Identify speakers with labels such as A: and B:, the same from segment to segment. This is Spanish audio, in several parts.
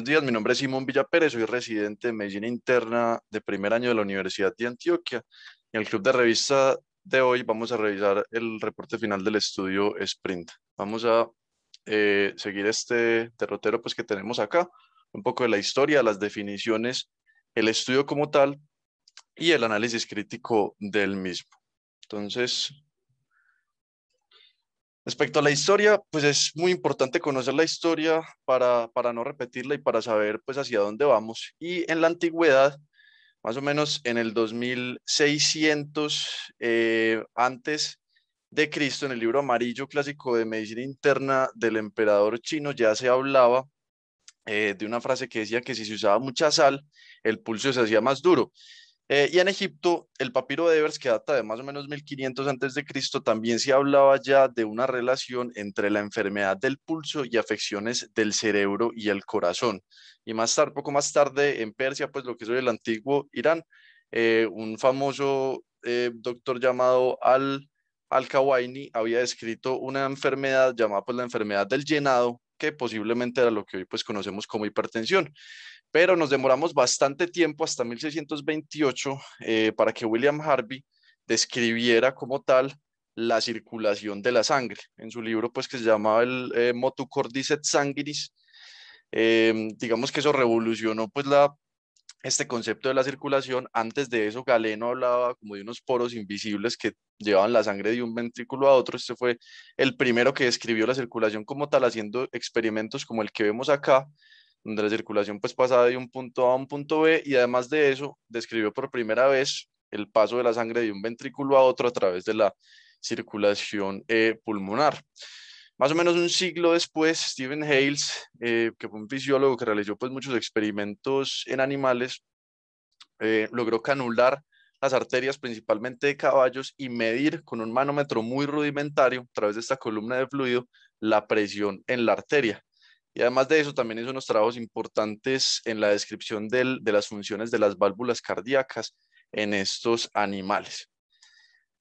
A: Buenos días, mi nombre es Simón Villa Pérez, soy residente de Medicina Interna de primer año de la Universidad de Antioquia. En el club de revista de hoy vamos a revisar el reporte final del estudio Sprint. Vamos a eh, seguir este derrotero pues, que tenemos acá, un poco de la historia, las definiciones, el estudio como tal y el análisis crítico del mismo. Entonces, Respecto a la historia, pues es muy importante conocer la historia para, no repetirla y para saber pues hacia dónde vamos. Y en la antigüedad, más o menos en el 2600 eh, antes de Cristo, en el libro amarillo clásico de medicina interna del emperador chino, ya se hablaba eh, de una frase que decía que si se usaba mucha sal, el pulso se hacía más duro. Eh, y en Egipto, el papiro de Ebers, que data de más o menos 1500 a.C., también se hablaba ya de una relación entre la enfermedad del pulso y afecciones del cerebro y el corazón. Y más tarde, poco más tarde, en Persia, pues lo que es el antiguo Irán, eh, un famoso eh, doctor llamado Al kawaini había descrito una enfermedad llamada pues la enfermedad del llenado, que posiblemente era lo que hoy pues conocemos como hipertensión pero nos demoramos bastante tiempo, hasta 1628, eh, para que William Harvey describiera como tal la circulación de la sangre. En su libro, pues, que se llamaba el eh, Motu Cordis Sanguinis, eh, digamos que eso revolucionó, pues, este concepto de la circulación. Antes de eso, Galeno hablaba como de unos poros invisibles que llevaban la sangre de un ventrículo a otro. Este fue el primero que describió la circulación como tal, haciendo experimentos como el que vemos acá, donde la circulación pues pasaba de un punto A a un punto B y además de eso describió por primera vez el paso de la sangre de un ventrículo a otro a través de la circulación eh, pulmonar. Más o menos un siglo después, Stephen Hales, eh, que fue un fisiólogo que realizó pues, muchos experimentos en animales, eh, logró canular las arterias principalmente de caballos y medir con un manómetro muy rudimentario a través de esta columna de fluido la presión en la arteria. Y además de eso, también hizo unos trabajos importantes en la descripción de las funciones de las válvulas cardíacas en estos animales.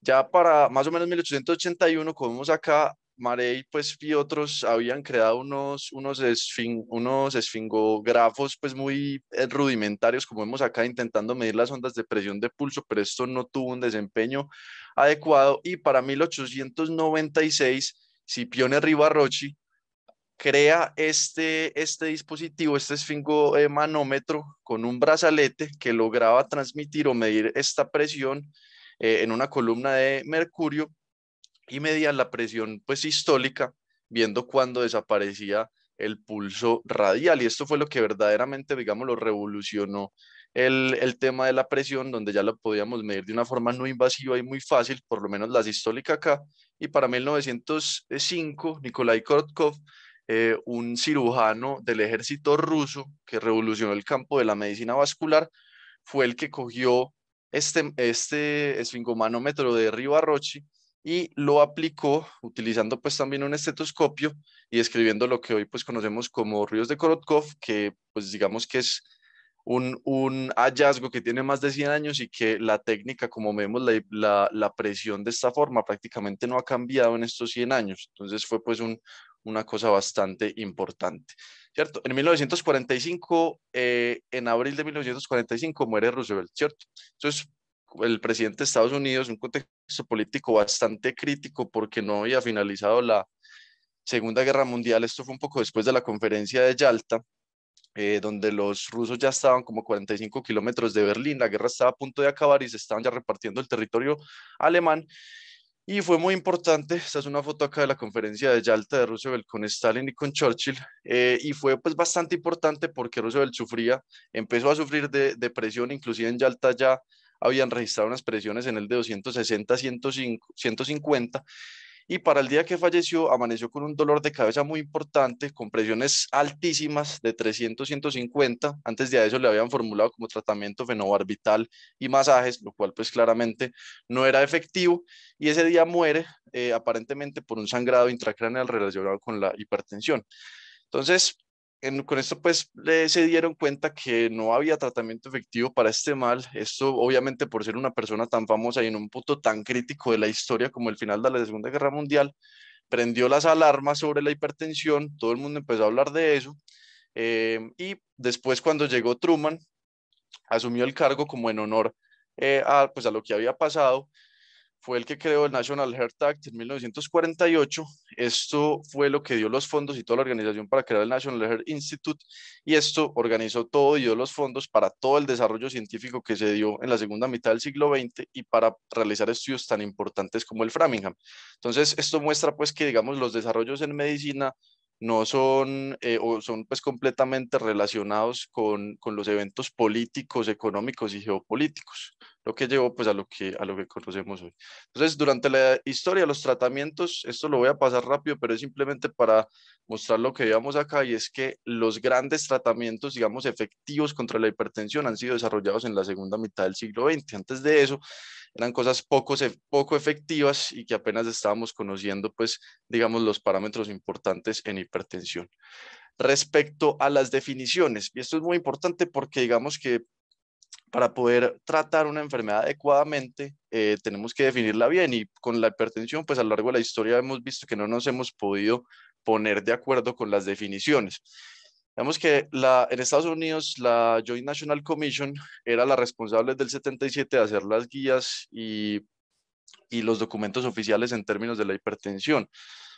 A: Ya para más o menos 1881, como vemos acá, Marey pues, y otros habían creado unos, unos, unos esfingografos pues, muy eh, rudimentarios, como vemos acá, intentando medir las ondas de presión de pulso, pero esto no tuvo un desempeño adecuado. Y para 1896, Scipione Rivarrochi crea este, este dispositivo, este esfingo eh, manómetro con un brazalete que lograba transmitir o medir esta presión eh, en una columna de mercurio y medía la presión pues sistólica viendo cuando desaparecía el pulso radial y esto fue lo que verdaderamente digamos lo revolucionó el, el, tema de la presión, donde ya lo podíamos medir de una forma no invasiva y muy fácil, por lo menos la sistólica acá. Y para 1905, Nikolai Korotkov eh, un cirujano del ejército ruso que revolucionó el campo de la medicina vascular, fue el que cogió este, este esfingomanómetro de Rivarrochi y lo aplicó utilizando pues también un estetoscopio y escribiendo lo que hoy pues conocemos como Ríos de Korotkov, que pues digamos que es un, hallazgo que tiene más de 100 años y que la técnica, como vemos, la, la, presión de esta forma prácticamente no ha cambiado en estos 100 años. Entonces fue pues un, una cosa bastante importante. ¿Cierto? En 1945, eh, en abril de 1945, muere Roosevelt, ¿cierto? Entonces, el presidente de Estados Unidos, un contexto político bastante crítico porque no había finalizado la Segunda Guerra Mundial, esto fue un poco después de la conferencia de Yalta, eh, donde los rusos ya estaban como 45 kilómetros de Berlín, la guerra estaba a punto de acabar y se estaban ya repartiendo el territorio alemán. Y fue muy importante, esta es una foto acá de la conferencia de Yalta de Roosevelt con Stalin y con Churchill, eh, y fue pues bastante importante porque Roosevelt sufría, empezó a sufrir de depresión, inclusive en Yalta ya habían registrado unas presiones en el de 260, 105, 150, y para el día que falleció amaneció con un dolor de cabeza muy importante, con presiones altísimas de 300, 150. Antes de eso le habían formulado como tratamiento fenobarbital y masajes, lo cual pues claramente no era efectivo y ese día muere eh, aparentemente por un sangrado intracraneal relacionado con la hipertensión. Entonces, con esto pues se dieron cuenta que no había tratamiento efectivo para este mal. Esto obviamente por ser una persona tan famosa y en un punto tan crítico de la historia como el final de la Segunda Guerra Mundial, prendió las alarmas sobre la hipertensión, todo el mundo empezó a hablar de eso. Eh, y después cuando llegó Truman, asumió el cargo como en honor eh, a, pues, a lo que había pasado fue el que creó el National Heart Act en 1948. Esto fue lo que dio los fondos y toda la organización para crear el National Heart Institute y esto organizó todo y dio los fondos para todo el desarrollo científico que se dio en la segunda mitad del siglo XX y para realizar estudios tan importantes como el Framingham. Entonces, esto muestra pues que digamos los desarrollos en medicina no son eh, o son pues completamente relacionados con, con los eventos políticos, económicos y geopolíticos lo que llevó pues a lo que, a lo que conocemos hoy. Entonces, durante la historia de los tratamientos, esto lo voy a pasar rápido, pero es simplemente para mostrar lo que llevamos acá y es que los grandes tratamientos, digamos, efectivos contra la hipertensión han sido desarrollados en la segunda mitad del siglo XX. Antes de eso, eran cosas poco, poco efectivas y que apenas estábamos conociendo, pues, digamos, los parámetros importantes en hipertensión respecto a las definiciones. Y esto es muy importante porque digamos que para poder tratar una enfermedad adecuadamente, eh, tenemos que definirla bien y con la hipertensión, pues a lo largo de la historia hemos visto que no nos hemos podido poner de acuerdo con las definiciones. vemos que en Estados Unidos la Joint National Commission era la responsable del 77 de hacer las guías y, y los documentos oficiales en términos de la hipertensión.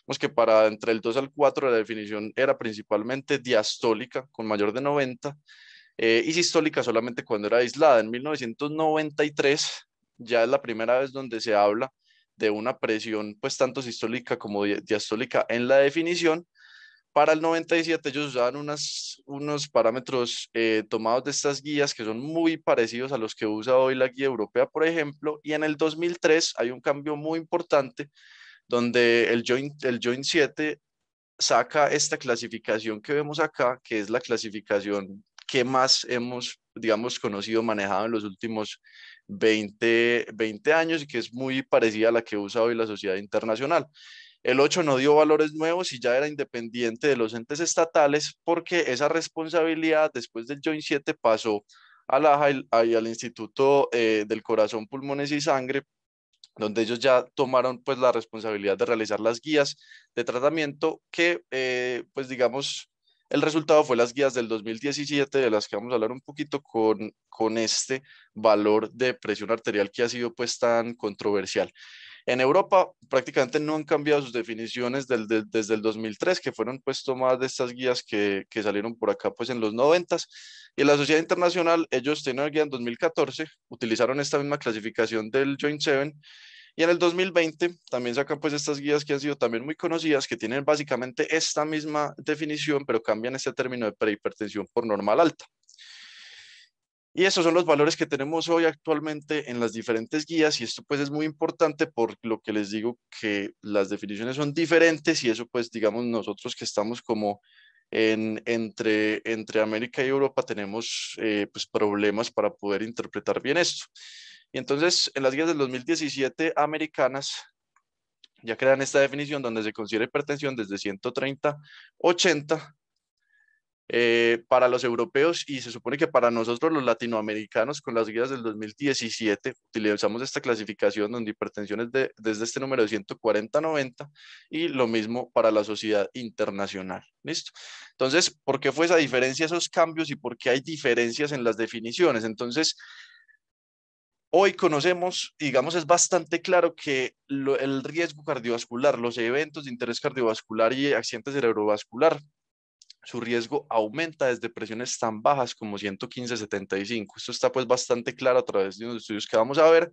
A: Vemos que para entre el 2 al 4 la definición era principalmente diastólica con mayor de 90 eh, y sistólica solamente cuando era aislada. En 1993 ya es la primera vez donde se habla de una presión pues tanto sistólica como diastólica en la definición. Para el 97 ellos usaban unas, unos parámetros eh, tomados de estas guías que son muy parecidos a los que usa hoy la guía europea, por ejemplo, y en el 2003 hay un cambio muy importante donde el Joint, el joint 7 saca esta clasificación que vemos acá, que es la clasificación que más hemos, digamos, conocido, manejado en los últimos 20, 20 años y que es muy parecida a la que usa hoy la sociedad internacional. El 8 no dio valores nuevos y ya era independiente de los entes estatales porque esa responsabilidad después del Joint 7 pasó a la, y al Instituto eh, del Corazón, Pulmones y Sangre, donde ellos ya tomaron pues la responsabilidad de realizar las guías de tratamiento que eh, pues digamos el resultado fue las guías del 2017, de las que vamos a hablar un poquito con, con este valor de presión arterial que ha sido pues tan controversial. En Europa prácticamente no han cambiado sus definiciones desde el 2003, que fueron pues tomadas de estas guías que, salieron por acá pues en los 90. Y la sociedad internacional, ellos tienen una guía en 2014, utilizaron esta misma clasificación del Joint 7 y en el 2020 también sacan pues estas guías que han sido también muy conocidas, que tienen básicamente esta misma definición, pero cambian este término de prehipertensión por normal alta. Y esos son los valores que tenemos hoy actualmente en las diferentes guías y esto pues es muy importante por lo que les digo que las definiciones son diferentes y eso pues digamos nosotros que estamos como en, entre, entre América y Europa tenemos eh, pues problemas para poder interpretar bien esto. Y entonces, en las guías del 2017 americanas, ya crean esta definición donde se considera hipertensión desde 130, 80 eh, para los europeos y se supone que para nosotros los latinoamericanos con las guías del 2017 utilizamos esta clasificación donde hipertensión es desde este número de 140-90 y lo mismo para la sociedad internacional. ¿Listo? Entonces, ¿por qué fue esa diferencia, esos cambios y por qué hay diferencias en las definiciones? Entonces, Hoy conocemos, digamos, es bastante claro que el riesgo cardiovascular, los eventos de interés cardiovascular y accidente cerebrovascular, su riesgo aumenta desde presiones tan bajas como 115-75. Esto está pues bastante claro a través de unos estudios que vamos a ver.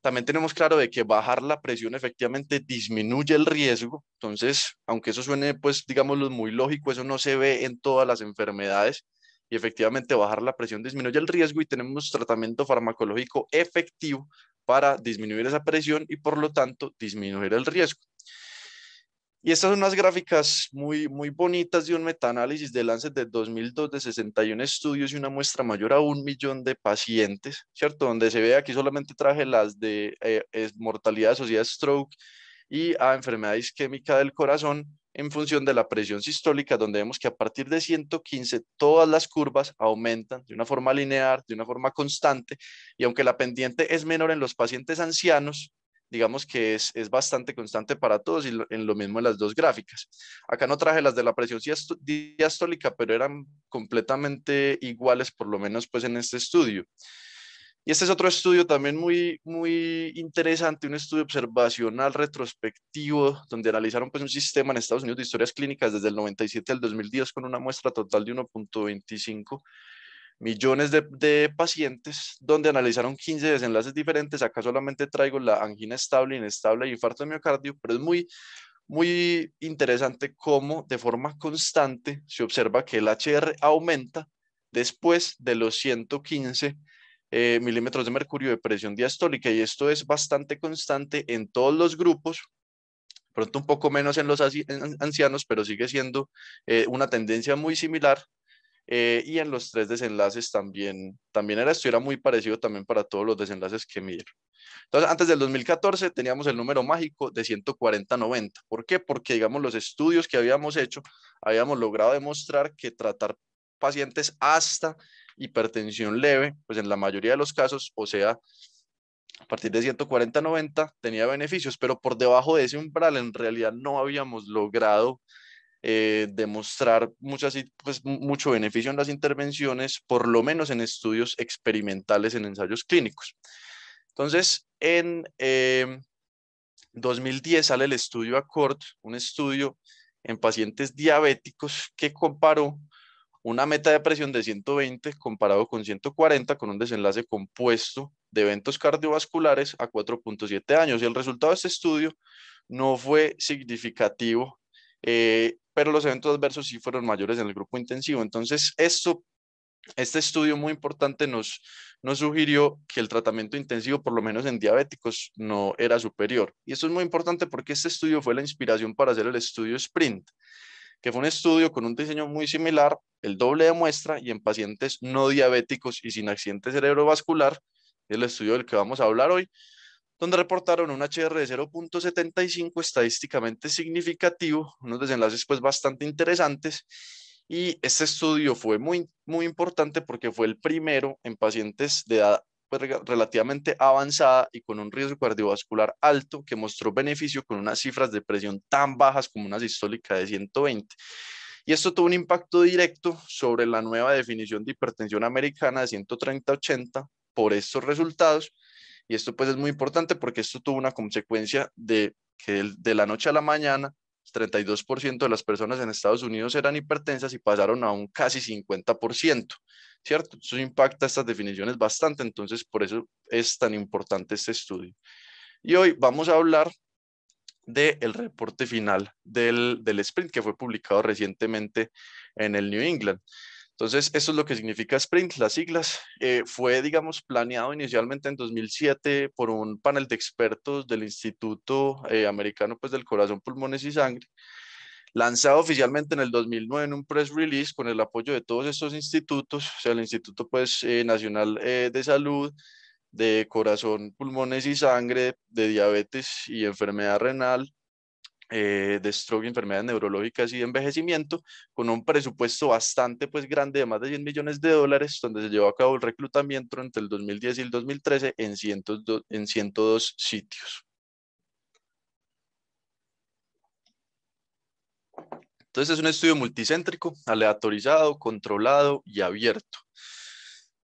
A: También tenemos claro de que bajar la presión efectivamente disminuye el riesgo. Entonces, aunque eso suene pues, digámoslo, muy lógico, eso no se ve en todas las enfermedades y efectivamente bajar la presión disminuye el riesgo y tenemos tratamiento farmacológico efectivo para disminuir esa presión y por lo tanto disminuir el riesgo. Y estas son unas gráficas muy, muy bonitas de un metaanálisis de lances de 2002 de 61 estudios y una muestra mayor a un millón de pacientes, ¿cierto? Donde se ve aquí solamente traje las de eh, mortalidad asociada a stroke y a enfermedad isquémica del corazón, en función de la presión sistólica, donde vemos que a partir de 115 todas las curvas aumentan de una forma lineal, de una forma constante, y aunque la pendiente es menor en los pacientes ancianos, digamos que es, bastante constante para todos y en lo mismo en las dos gráficas. Acá no traje las de la presión diastólica, pero eran completamente iguales, por lo menos pues en este estudio. Y este es otro estudio también muy, muy interesante, un estudio observacional retrospectivo, donde analizaron pues, un sistema en Estados Unidos de historias clínicas desde el 97 al 2010 con una muestra total de 1.25 millones de, pacientes, donde analizaron 15 desenlaces diferentes. Acá solamente traigo la angina estable, inestable y e infarto de miocardio, pero es muy, muy interesante cómo de forma constante se observa que el HR aumenta después de los 115 eh, milímetros de mercurio de presión diastólica y esto es bastante constante en todos los grupos, pronto un poco menos en los ancianos, pero sigue siendo eh, una tendencia muy similar. Eh, y en los tres desenlaces también, también era esto, era muy parecido también para todos los desenlaces que midieron. Entonces, antes del 2014 teníamos el número mágico de 140-90. ¿Por qué? Porque, digamos, los estudios que habíamos hecho habíamos logrado demostrar que tratar pacientes hasta hipertensión leve, pues en la mayoría de los casos, o sea, a partir de 140-90 tenía beneficios, pero por debajo de ese umbral en realidad no habíamos logrado eh, demostrar pues, mucho beneficio en las intervenciones, por lo menos en estudios experimentales, en ensayos clínicos. Entonces, en 2010 em, sale el estudio ACORD, un estudio en pacientes diabéticos que comparó una meta de presión de 120 comparado con 140 con un desenlace compuesto de eventos cardiovasculares a 4.7 años. Y el resultado de este estudio no fue significativo, eh, pero los eventos adversos sí fueron mayores en el grupo intensivo. Entonces, esto este estudio muy importante nos, nos sugirió que el tratamiento intensivo, por lo menos en diabéticos, no era superior. Y esto es muy importante porque este estudio fue la inspiración para hacer el estudio SPRINT que fue un estudio con un diseño muy similar, el doble de muestra y en pacientes no diabéticos y sin accidente cerebrovascular, el estudio del que vamos a hablar hoy, donde reportaron un HR de 0.75 estadísticamente significativo, unos desenlaces pues bastante interesantes. Y este estudio fue muy, muy importante porque fue el primero en pacientes de edad pues, relativamente avanzada y con un riesgo cardiovascular alto que mostró beneficio con unas cifras de presión tan bajas como una sistólica de 120. Y esto tuvo un impacto directo sobre la nueva definición de hipertensión americana de 130-80 por estos resultados. Y esto pues es muy importante porque esto tuvo una consecuencia de que de la noche a la mañana 32% de las personas en Estados Unidos eran hipertensas y pasaron a un casi 50%. ¿cierto? Eso impacta estas definiciones bastante, entonces por eso es tan importante este estudio. Y hoy vamos a hablar del reporte final del, del sprint que fue publicado recientemente en el New England. Entonces, eso es lo que significa Sprint, las siglas. Eh, fue, digamos, planeado inicialmente en 2007 por un panel de expertos del Instituto eh, Americano pues, del Corazón, Pulmones y Sangre, lanzado oficialmente en el 2009 en un press release con el apoyo de todos estos institutos, o sea, el Instituto pues, eh, Nacional eh, de Salud, de Corazón, Pulmones y Sangre, de Diabetes y Enfermedad Renal, eh, de stroke, enfermedades neurológicas y envejecimiento, con un presupuesto bastante pues, grande de más de 100 millones de dólares, donde se llevó a cabo el reclutamiento entre el 2010 y el 2013 en en 102 sitios. Entonces es un estudio multicéntrico, aleatorizado, controlado y abierto.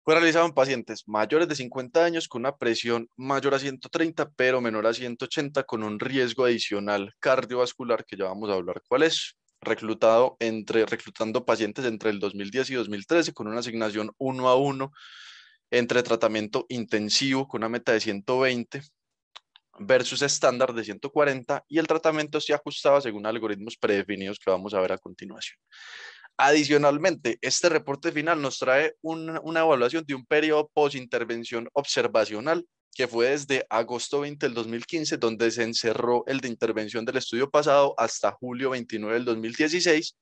A: Fue realizado en pacientes mayores de 50 años con una presión mayor a 130, pero menor a 180, con un riesgo adicional cardiovascular que ya vamos a hablar cuál es. Reclutado entre, reclutando pacientes entre el 2010 y 2013 con una asignación 1 a 1 entre tratamiento intensivo con una meta de 120 versus estándar de 140 y el tratamiento se ajustaba según algoritmos predefinidos que vamos a ver a continuación. Adicionalmente, este reporte final nos trae una, evaluación de un periodo post-intervención observacional que fue desde agosto 20 del 2015, donde se encerró el de intervención del estudio pasado, hasta julio 29 del 2016,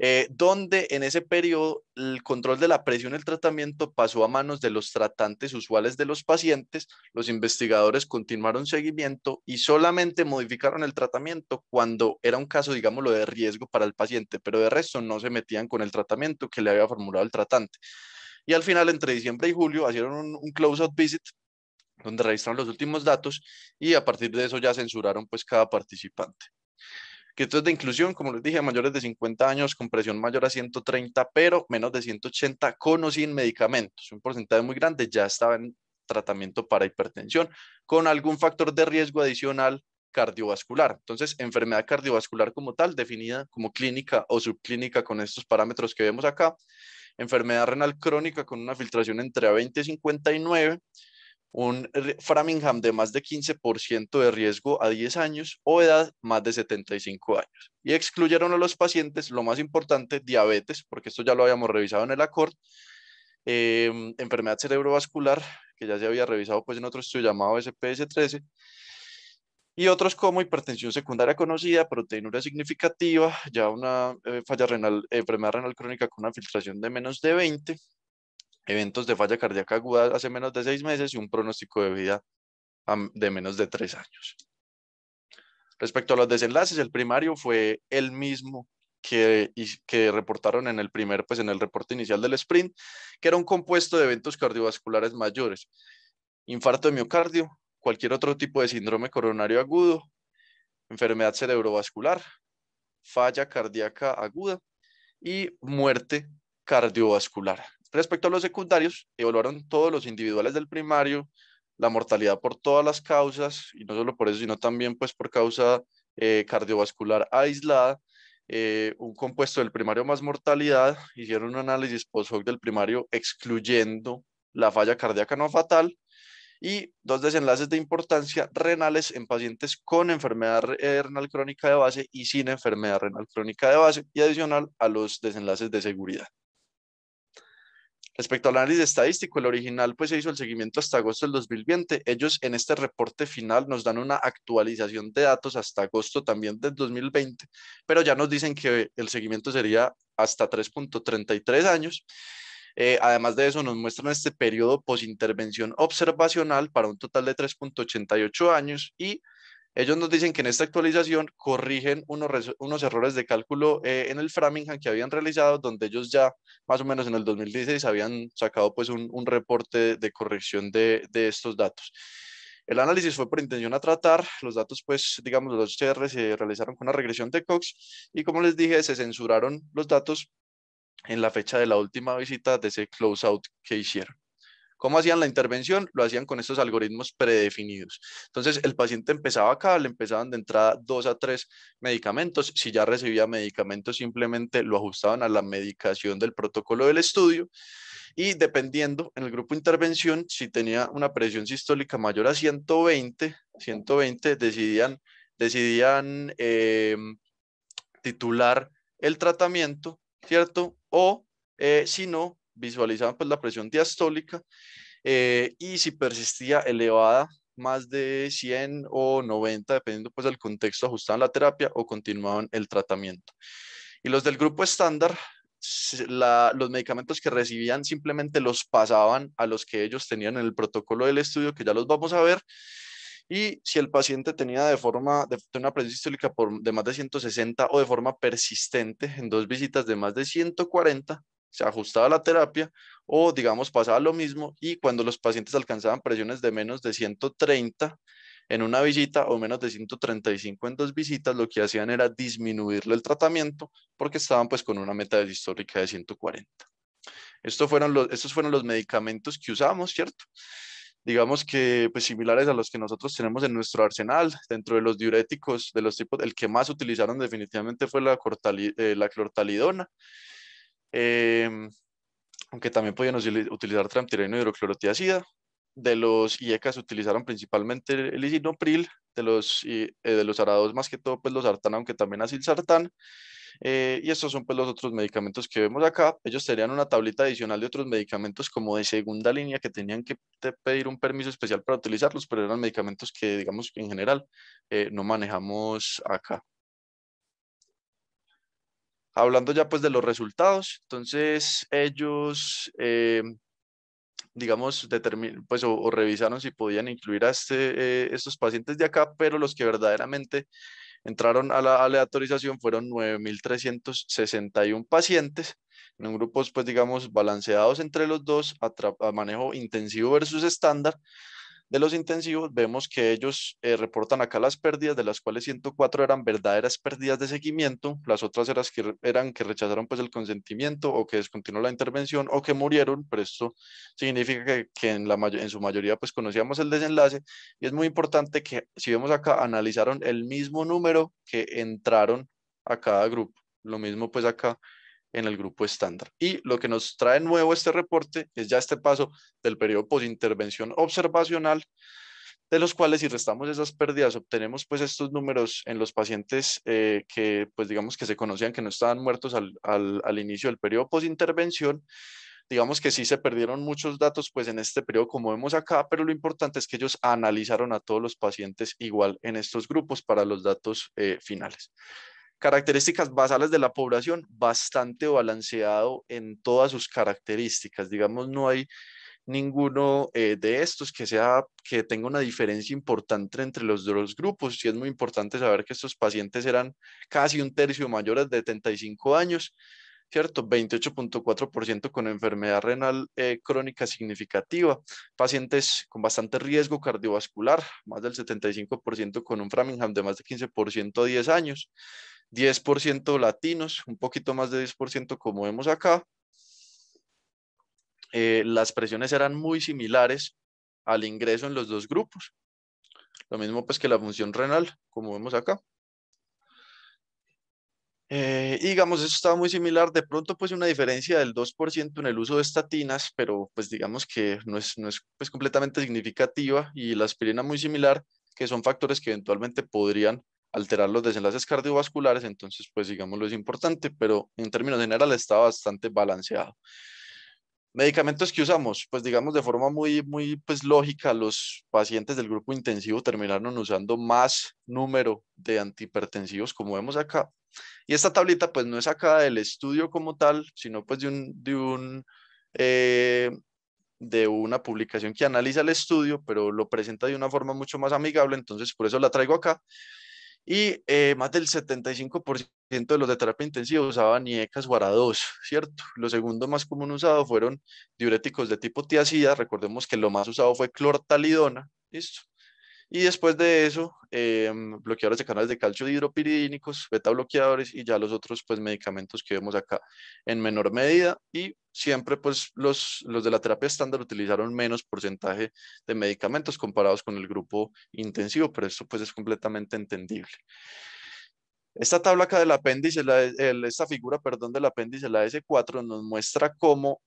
A: eh, donde en ese periodo el control de la presión en el tratamiento pasó a manos de los tratantes usuales de los pacientes, los investigadores continuaron seguimiento y solamente modificaron el tratamiento cuando era un caso, digámoslo, de riesgo para el paciente, pero de resto no se metían con el tratamiento que le había formulado el tratante. Y al final, entre diciembre y julio, hicieron un, un close-out visit donde registraron los últimos datos y a partir de eso ya censuraron pues cada participante que esto de inclusión, como les dije, mayores de 50 años con presión mayor a 130, pero menos de 180 con o sin medicamentos. Un porcentaje muy grande ya estaba en tratamiento para hipertensión con algún factor de riesgo adicional cardiovascular. Entonces, enfermedad cardiovascular como tal, definida como clínica o subclínica con estos parámetros que vemos acá, enfermedad renal crónica con una filtración entre 20 y 59, un Framingham de más de 15% de riesgo a 10 años o edad más de 75 años. Y excluyeron a los pacientes, lo más importante, diabetes, porque esto ya lo habíamos revisado en el ACORD, em, enfermedad cerebrovascular, que ya se había revisado pues, en otro estudio llamado SPS-13, y otros como hipertensión secundaria conocida, proteinuria significativa, ya una eh, falla enfermedad renal crónica con una filtración de menos de 20, eventos de falla cardíaca aguda hace menos de seis meses y un pronóstico de vida de menos de tres años. Respecto a los desenlaces, el primario fue el mismo que, reportaron en el primer, pues en el reporte inicial del sprint, que era un compuesto de eventos cardiovasculares mayores, infarto de miocardio, cualquier otro tipo de síndrome coronario agudo, enfermedad cerebrovascular, falla cardíaca aguda y muerte cardiovascular. Respecto a los secundarios, evaluaron todos los individuales del primario, la mortalidad por todas las causas, y no solo por eso, sino también pues por causa eh, cardiovascular aislada, eh, un compuesto del primario más mortalidad, hicieron un análisis post hoc del primario excluyendo la falla cardíaca no fatal y dos desenlaces de importancia renales en pacientes con enfermedad eh, renal crónica de base y sin enfermedad renal crónica de base y adicional a los desenlaces de seguridad. Respecto al análisis estadístico, el original pues se hizo el seguimiento hasta agosto del 2020. Ellos en este reporte final nos dan una actualización de datos hasta agosto también del 2020, pero ya nos dicen que el seguimiento sería hasta 3.33 años. Eh, además de eso, nos muestran este periodo posintervención observacional para un total de 3.88 años y ellos nos dicen que en esta actualización corrigen unos, unos errores de cálculo eh, en el Framingham que habían realizado, donde ellos ya más o menos en el 2016 habían sacado pues un, un reporte de corrección de, de estos datos. El análisis fue por intención a tratar, los datos pues digamos los HR se realizaron con una regresión de Cox y como les dije se censuraron los datos en la fecha de la última visita de ese closeout que hicieron. ¿Cómo hacían la intervención? Lo hacían con estos algoritmos predefinidos. Entonces, el paciente empezaba acá, le empezaban de entrada dos a tres medicamentos. Si ya recibía medicamentos, simplemente lo ajustaban a la medicación del protocolo del estudio. Y dependiendo en el grupo intervención, si tenía una presión sistólica mayor a 120, 120 decidían, decidían em, titular el tratamiento, ¿cierto? O eh, si no, visualizaban pues, la presión diastólica eh, y si persistía elevada, más de 100 o 90, dependiendo pues, del contexto, ajustaban la terapia o continuaban el tratamiento. Y los del grupo estándar, los medicamentos que recibían simplemente los pasaban a los que ellos tenían en el protocolo del estudio, que ya los vamos a ver. Y si el paciente tenía de forma de, una presión diastólica por, de más de 160 o de forma persistente en dos visitas de más de 140, se ajustaba la terapia o, digamos, pasaba lo mismo y cuando los pacientes alcanzaban presiones de menos de 130 en una visita o menos de 135 en dos visitas, lo que hacían era disminuirle el tratamiento porque estaban pues con una meta histórica de 140. Estos fueron los, estos fueron los medicamentos que usamos, ¿cierto? digamos que pues similares a los que nosotros tenemos en nuestro arsenal, dentro de los diuréticos de los tipos, el que más utilizaron definitivamente fue la, eh, la clortalidona, Em, aunque también podían utilizar tramtireno y hidroclorotiacida. De los IECAS utilizaron principalmente el isinopril, de los, eh, de los arados más que todo pues los sartán, aunque también así el sartán. Eh, y estos son pues los otros medicamentos que vemos acá. Ellos tenían una tablita adicional de otros medicamentos como de segunda línea que tenían que pedir un permiso especial para utilizarlos, pero eran medicamentos que digamos en general eh, no manejamos acá hablando ya pues de los resultados, entonces ellos, eh, digamos, pues o, revisaron si podían incluir a este, eh, estos pacientes de acá, pero los que verdaderamente entraron a la aleatorización fueron 9.361 pacientes en grupos pues digamos balanceados entre los dos a manejo intensivo versus estándar de los intensivos, vemos que ellos eh, reportan acá las pérdidas, de las cuales 104 eran verdaderas pérdidas de seguimiento, las otras eran que, eran que rechazaron pues el consentimiento o que descontinuó la intervención o que murieron, pero esto significa que, en, la en su mayoría pues conocíamos el desenlace y es muy importante que si vemos acá analizaron el mismo número que entraron a cada grupo, lo mismo pues acá en el grupo estándar. Y lo que nos trae nuevo este reporte es ya este paso del periodo posintervención observacional, de los cuales si restamos esas pérdidas obtenemos pues estos números en los pacientes eh, que pues digamos que se conocían que no estaban muertos al, inicio del periodo posintervención. Digamos que sí se perdieron muchos datos pues en este periodo como vemos acá, pero lo importante es que ellos analizaron a todos los pacientes igual en estos grupos para los datos eh, finales características basales de la población bastante balanceado en todas sus características. Digamos, no hay ninguno eh, de estos que sea que tenga una diferencia importante entre los dos grupos. Y es muy importante saber que estos pacientes eran casi un tercio mayores de 35 años, ¿cierto? 28.4% con enfermedad renal eh, crónica significativa, pacientes con bastante riesgo cardiovascular, más del 75% con un Framingham de más de 15% a 10 años, 10% latinos, un poquito más de 10% como vemos acá. Eh, las presiones eran muy similares al ingreso en los dos grupos. Lo mismo pues que la función renal, como vemos acá. Eh, y digamos, eso estaba muy similar, de pronto pues una diferencia del 2% en el uso de estatinas, pero pues digamos que no es, pues, completamente significativa y la aspirina muy similar, que son factores que eventualmente podrían alterar los desenlaces cardiovasculares, entonces pues lo es importante, pero en términos generales está bastante balanceado. Medicamentos que usamos, pues digamos de forma muy, muy pues lógica, los pacientes del grupo intensivo terminaron usando más número de antihipertensivos como vemos acá. Y esta tablita pues no es acá del estudio como tal, sino pues de un, de un eh, de una publicación que analiza el estudio, pero lo presenta de una forma mucho más amigable, entonces por eso la traigo acá y eh, más del 75% de los de terapia intensiva usaban IECAS guarados, ¿cierto? Lo segundo más común usado fueron diuréticos de tipo tiacida, recordemos que lo más usado fue clortalidona, ¿listo? Y después de eso, em, bloqueadores de canales de calcio hidropiridínicos, beta bloqueadores y ya los otros pues, medicamentos que vemos acá en menor medida. Y siempre pues, los, los de la terapia estándar utilizaron menos porcentaje de medicamentos comparados con el grupo intensivo, pero esto pues, es completamente entendible. Esta tabla acá del apéndice, esta figura, perdón, del apéndice, la S4, nos muestra cómo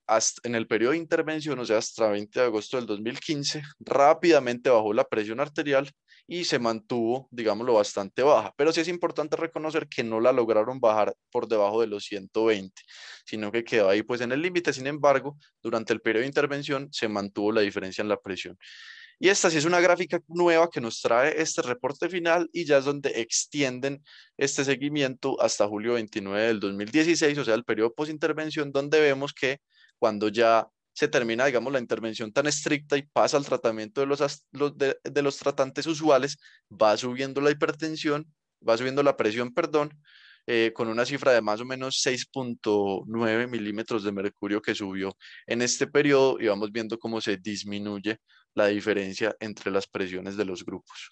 A: en el periodo de intervención, o sea, hasta 20 de agosto del 2015, rápidamente bajó la presión arterial y se mantuvo, digámoslo, bastante baja. Pero sí es importante reconocer que no la lograron bajar por debajo de los 120, sino que quedó ahí pues en el límite. Sin embargo, durante el periodo de intervención se mantuvo la diferencia en la presión. Y esta sí es una gráfica nueva que nos trae este reporte final y ya es donde extienden este seguimiento hasta julio 29 del 2016, o sea, el periodo post-intervención, donde vemos que cuando ya se termina, digamos, la intervención tan estricta y pasa al tratamiento de los, de, los tratantes usuales, va subiendo la hipertensión, va subiendo la presión, perdón, eh, con una cifra de más o menos 6.9 milímetros de mercurio que subió en este periodo y vamos viendo cómo se disminuye la diferencia entre las presiones de los grupos.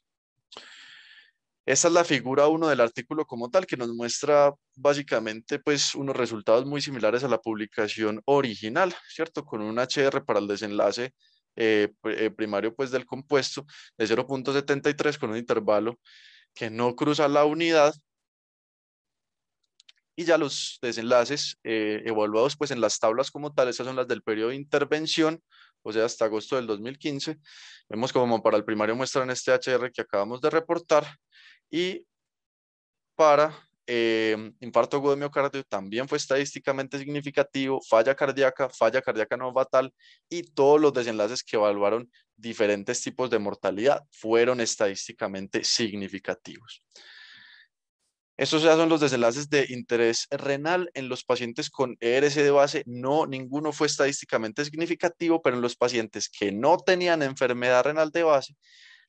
A: Esta es la figura 1 del artículo como tal, que nos muestra básicamente pues, unos resultados muy similares a la publicación original, ¿cierto? Con un HR para el desenlace eh, eh, primario pues, del compuesto de 0.73 con un intervalo que no cruza la unidad. Y ya los desenlaces eh, evaluados pues, en las tablas como tal, esas son las del periodo de intervención, o sea, hasta agosto del 2015. Vemos como para el primario muestran este HR que acabamos de reportar y para eh, infarto agudo de miocardio también fue estadísticamente significativo, falla cardíaca, falla cardíaca no fatal y todos los desenlaces que evaluaron diferentes tipos de mortalidad fueron estadísticamente significativos. Estos ya son los desenlaces de interés renal en los pacientes con ERC de base. No, ninguno fue estadísticamente significativo, pero en los pacientes que no tenían enfermedad renal de base,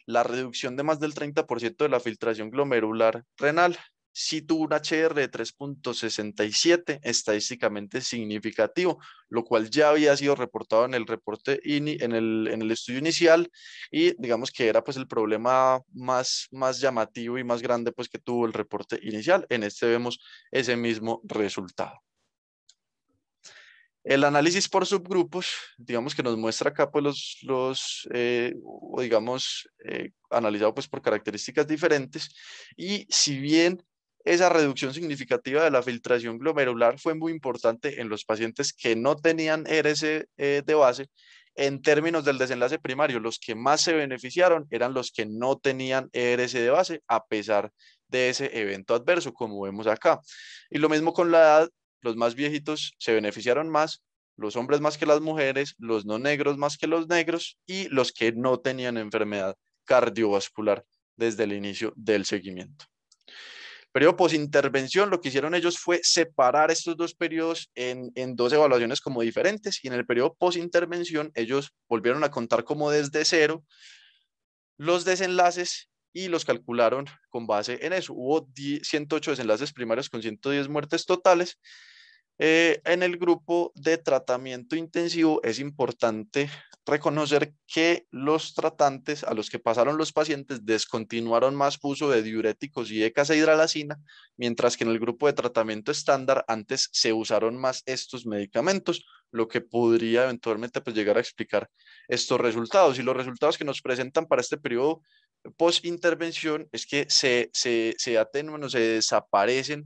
A: la reducción de más del 30% de la filtración glomerular renal sí tuvo un HR de 3.67, estadísticamente significativo, lo cual ya había sido reportado en el reporte INI, en el, en el estudio inicial y digamos que era pues el problema más, más llamativo y más grande pues que tuvo el reporte inicial. En este vemos ese mismo resultado. El análisis por subgrupos, digamos que nos muestra acá pues los, los eh, digamos, eh, analizado pues por características diferentes y si bien esa reducción significativa de la filtración glomerular fue muy importante en los pacientes que no tenían e RS eh, de base. En términos del desenlace primario, los que más se beneficiaron eran los que no tenían ERS de base a pesar de ese evento adverso, como vemos acá. Y lo mismo con la edad, los más viejitos se beneficiaron más, los hombres más que las mujeres, los no negros más que los negros y los que no tenían enfermedad cardiovascular desde el inicio del seguimiento. Periodo posintervención, lo que hicieron ellos fue separar estos dos periodos en, dos evaluaciones como diferentes y en el periodo posintervención ellos volvieron a contar como desde cero los desenlaces y los calcularon con base en eso. Hubo 108 desenlaces primarios con 110 muertes totales eh, en el grupo de tratamiento intensivo es importante reconocer que los tratantes a los que pasaron los pacientes descontinuaron más uso de diuréticos y de casehidralacina, mientras que en el grupo de tratamiento estándar antes se usaron más estos medicamentos, lo que podría eventualmente pues, llegar a explicar estos resultados. Y los resultados que nos presentan para este periodo eh, post-intervención es que se, se, se atenúan o se desaparecen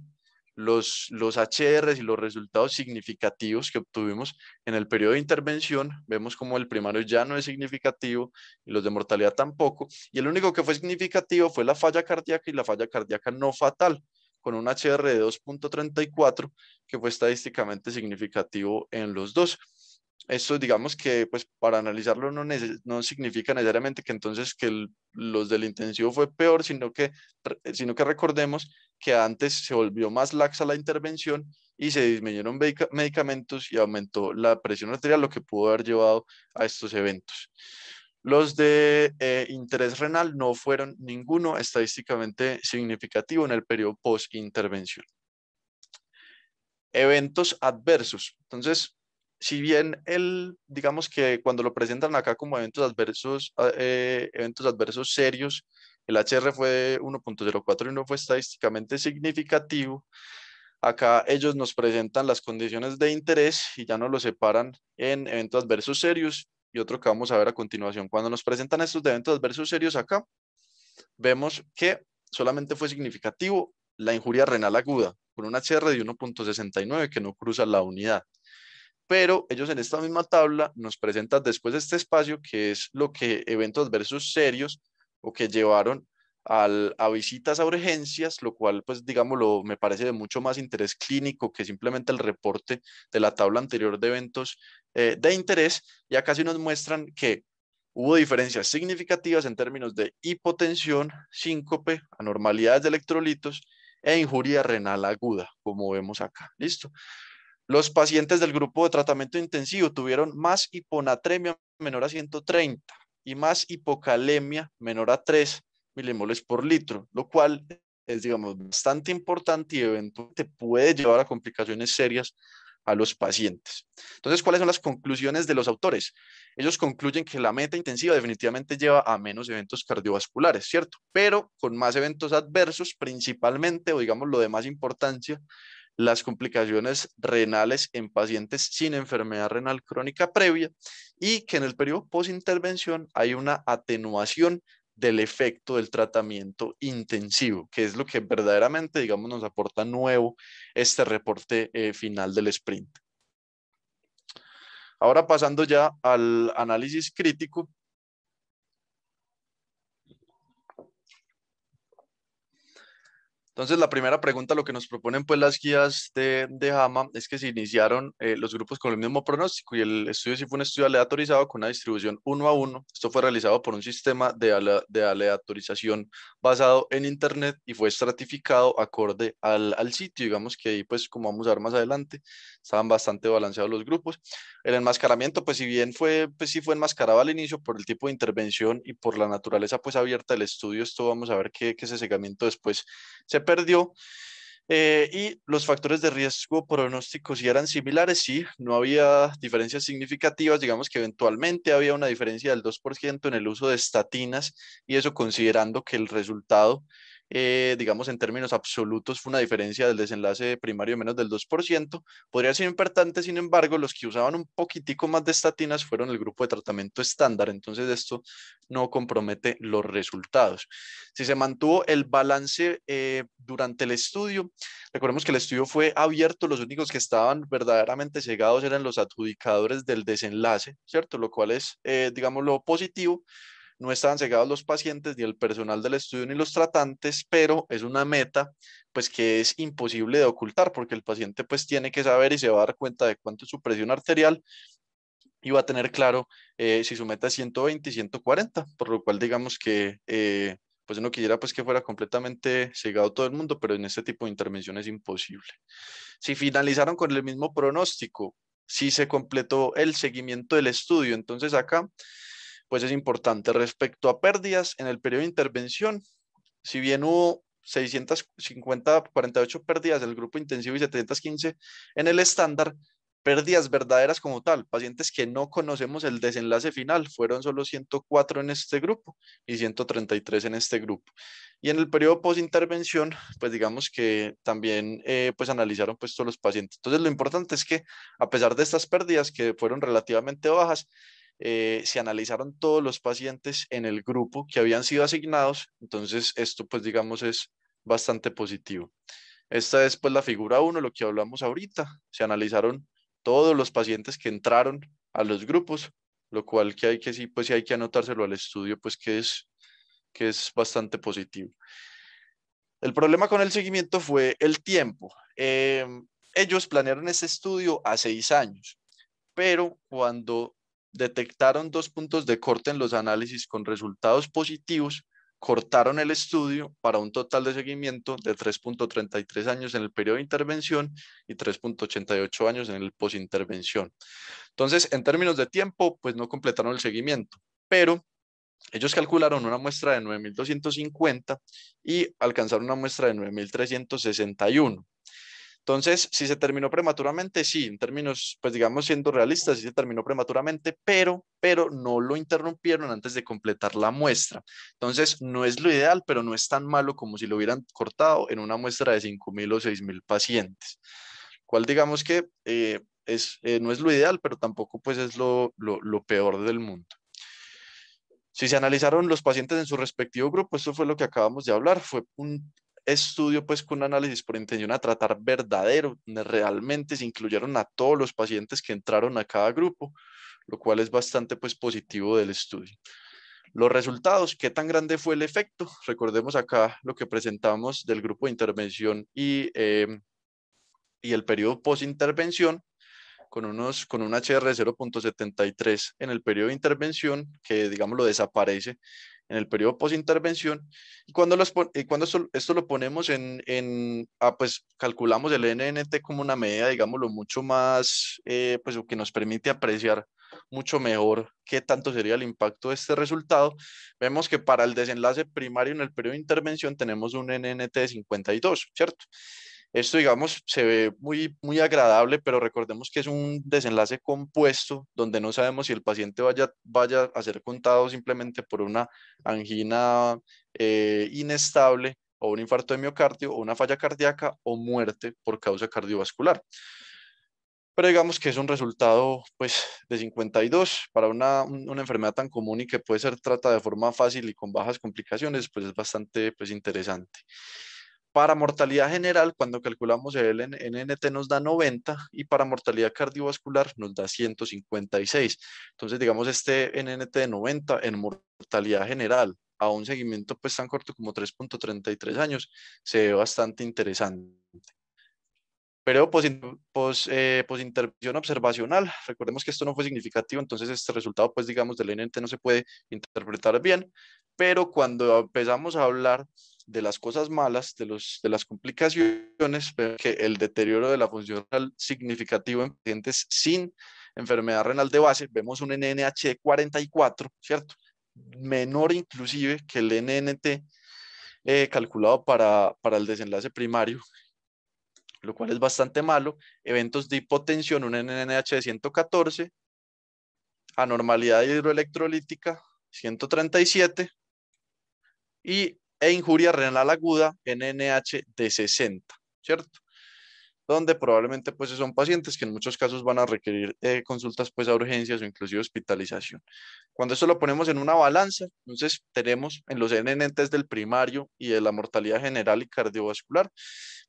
A: los, los HRs y los resultados significativos que obtuvimos en el periodo de intervención, vemos como el primario ya no es significativo y los de mortalidad tampoco, y el único que fue significativo fue la falla cardíaca y la falla cardíaca no fatal, con un HR de 2.34 que fue estadísticamente significativo en los dos esto digamos que pues para analizarlo no, no significa necesariamente que entonces que los del intensivo fue peor, sino que, sino que recordemos que antes se volvió más laxa la intervención y se disminuyeron medicamentos y aumentó la presión arterial, lo que pudo haber llevado a estos eventos. Los de eh, interés renal no fueron ninguno estadísticamente significativo en el periodo post-intervención. Eventos adversos. Entonces, si bien él, digamos que cuando lo presentan acá como eventos adversos, ah, eh, eventos adversos serios, el HR fue 1.04 y no fue estadísticamente significativo, acá ellos nos presentan las condiciones de interés y ya no lo separan en eventos adversos serios y otro que vamos a ver a continuación. Cuando nos presentan estos eventos adversos serios acá, vemos que solamente fue significativo la injuria renal aguda, con un HR de 1.69 que no cruza la unidad pero ellos en esta misma tabla nos presentan después este espacio que es lo que eventos versus serios o que llevaron a visitas a urgencias, lo cual pues digámoslo me parece de mucho más interés clínico que simplemente el reporte de la tabla anterior de eventos eh, de interés ya casi nos muestran que hubo diferencias significativas en términos de hipotensión, síncope, anormalidades de electrolitos e injuria renal aguda, como vemos acá. Listo. Los pacientes del grupo de tratamiento intensivo tuvieron más hiponatremia menor a 130 y más hipocalemia menor a 3 milimoles por litro, lo cual es, digamos, bastante importante y eventualmente puede llevar a complicaciones serias a los pacientes. Entonces, ¿cuáles son las conclusiones de los autores? Ellos concluyen que la meta intensiva definitivamente lleva a menos eventos cardiovasculares, ¿cierto? Pero con más eventos adversos, principalmente, o digamos lo de más importancia, las complicaciones renales en pacientes sin enfermedad renal crónica previa y que en el periodo posintervención hay una atenuación del efecto del tratamiento intensivo, que es lo que verdaderamente, digamos, nos aporta nuevo este reporte eh, final del sprint. Ahora pasando ya al análisis crítico, Entonces, la primera pregunta, lo que nos proponen pues las guías de, de JAMA es que se iniciaron eh, los grupos con el mismo pronóstico y el estudio sí fue un estudio aleatorizado con una distribución uno a uno. Esto fue realizado por un sistema de, de aleatorización basado en Internet y fue estratificado acorde al, al, sitio. Digamos que ahí, pues, como vamos a ver más adelante, estaban bastante balanceados los grupos. El enmascaramiento, pues, si bien fue, pues, sí fue enmascarado al inicio por el tipo de intervención y por la naturaleza, pues, abierta del estudio, esto vamos a ver que, que ese segmento después se perdió. Eh, y los factores de riesgo pronósticos si eran similares, sí, no había diferencias significativas, digamos que eventualmente había una diferencia del 2% en el uso de estatinas y eso considerando que el resultado eh, digamos, en términos absolutos fue una diferencia del desenlace primario menos del 2%. Podría ser importante, sin embargo, los que usaban un poquitico más de estatinas fueron el grupo de tratamiento estándar, entonces esto no compromete los resultados. Si se mantuvo el balance eh, durante el estudio, recordemos que el estudio fue abierto, los únicos que estaban verdaderamente cegados eran los adjudicadores del desenlace, ¿cierto? Lo cual es, eh, digamos, lo positivo no estaban cegados los pacientes, ni el personal del estudio, ni los tratantes, pero es una meta pues que es imposible de ocultar porque el paciente pues tiene que saber y se va a dar cuenta de cuánto es su presión arterial y va a tener claro eh, si su meta es 120 y 140, por lo cual digamos que eh, pues uno quisiera pues que fuera completamente cegado todo el mundo, pero en este tipo de intervención es imposible. Si finalizaron con el mismo pronóstico, si se completó el seguimiento del estudio, entonces acá pues es importante. Respecto a pérdidas en el periodo de intervención, si bien hubo 650, 48 pérdidas del grupo intensivo y 715 en el estándar, pérdidas verdaderas como tal, pacientes que no conocemos el desenlace final, fueron solo 104 en este grupo y 133 en este grupo. Y en el periodo post-intervención, pues digamos que también eh, pues analizaron pues todos los pacientes. Entonces lo importante es que a pesar de estas pérdidas que fueron relativamente bajas, eh, se analizaron todos los pacientes en el grupo que habían sido asignados, entonces esto pues digamos es bastante positivo. Esta es pues la figura 1, lo que hablamos ahorita, se analizaron todos los pacientes que entraron a los grupos, lo cual que hay que sí, pues sí hay que anotárselo al estudio, pues que es, que es bastante positivo. El problema con el seguimiento fue el tiempo. Em, ellos planearon este estudio a seis años, pero cuando detectaron dos puntos de corte en los análisis con resultados positivos, cortaron el estudio para un total de seguimiento de 3.33 años en el periodo de intervención y 3.88 años en el posintervención. Entonces, en términos de tiempo, pues no completaron el seguimiento, pero ellos calcularon una muestra de 9.250 y alcanzaron una muestra de 9.361. Entonces, si se terminó prematuramente, sí, en términos, pues digamos, siendo realistas, sí se terminó prematuramente, pero, pero no lo interrumpieron antes de completar la muestra. Entonces, no es lo ideal, pero no es tan malo como si lo hubieran cortado en una muestra de 5.000 o 6.000 pacientes, cual digamos que eh, es, eh, no es lo ideal, pero tampoco pues es lo, lo peor del mundo. Si se analizaron los pacientes en su respectivo grupo, eso fue lo que acabamos de hablar, fue un estudio pues con un análisis por intención a tratar verdadero, realmente se incluyeron a todos los pacientes que entraron a cada grupo, lo cual es bastante pues positivo del estudio. Los resultados, qué tan grande fue el efecto. Recordemos acá lo que presentamos del grupo de intervención y, em, y el periodo post-intervención, con, unos, con un HR de 0.73 en el periodo de intervención, que digamos lo desaparece en el periodo post-intervención. Y cuando, esto, lo ponemos en, ah, pues calculamos el NNT como una medida, digámoslo, mucho más, eh, pues que nos permite apreciar mucho mejor qué tanto sería el impacto de este resultado, vemos que para el desenlace primario en el periodo de intervención tenemos un NNT de 52, ¿cierto? Esto, digamos, se ve muy, muy agradable, pero recordemos que es un desenlace compuesto donde no sabemos si el paciente vaya, vaya a ser contado simplemente por una angina eh, inestable o un infarto de miocardio o una falla cardíaca o muerte por causa cardiovascular pero digamos que es un resultado pues de 52 para una, enfermedad tan común y que puede ser tratada de forma fácil y con bajas complicaciones, pues es bastante pues interesante. Para mortalidad general, cuando calculamos el NNT nos da 90 y para mortalidad cardiovascular nos da 156. Entonces, digamos, este NNT de 90 en mortalidad general a un seguimiento pues tan corto como 3.33 años se ve bastante interesante. Pero, pues, pues eh, pues, observacional, recordemos que esto no fue significativo, entonces este resultado, pues digamos, del NNT no se puede interpretar bien, pero cuando empezamos a hablar de las cosas malas, de, los, de las complicaciones, pero que el deterioro de la función renal significativo en pacientes sin enfermedad renal de base, vemos un NNH 44, ¿cierto? Menor inclusive que el NNT eh, calculado para, para el desenlace primario, lo cual es bastante malo. Eventos de hipotensión, un NNH de 114, anormalidad hidroelectrolítica 137 y e injuria renal aguda en NH de 60, ¿cierto? donde probablemente pues son pacientes que en muchos casos van a requerir eh, consultas pues a urgencias o inclusive hospitalización. Cuando eso lo ponemos en una balanza, entonces tenemos en los NNTs del primario y de la mortalidad general y cardiovascular,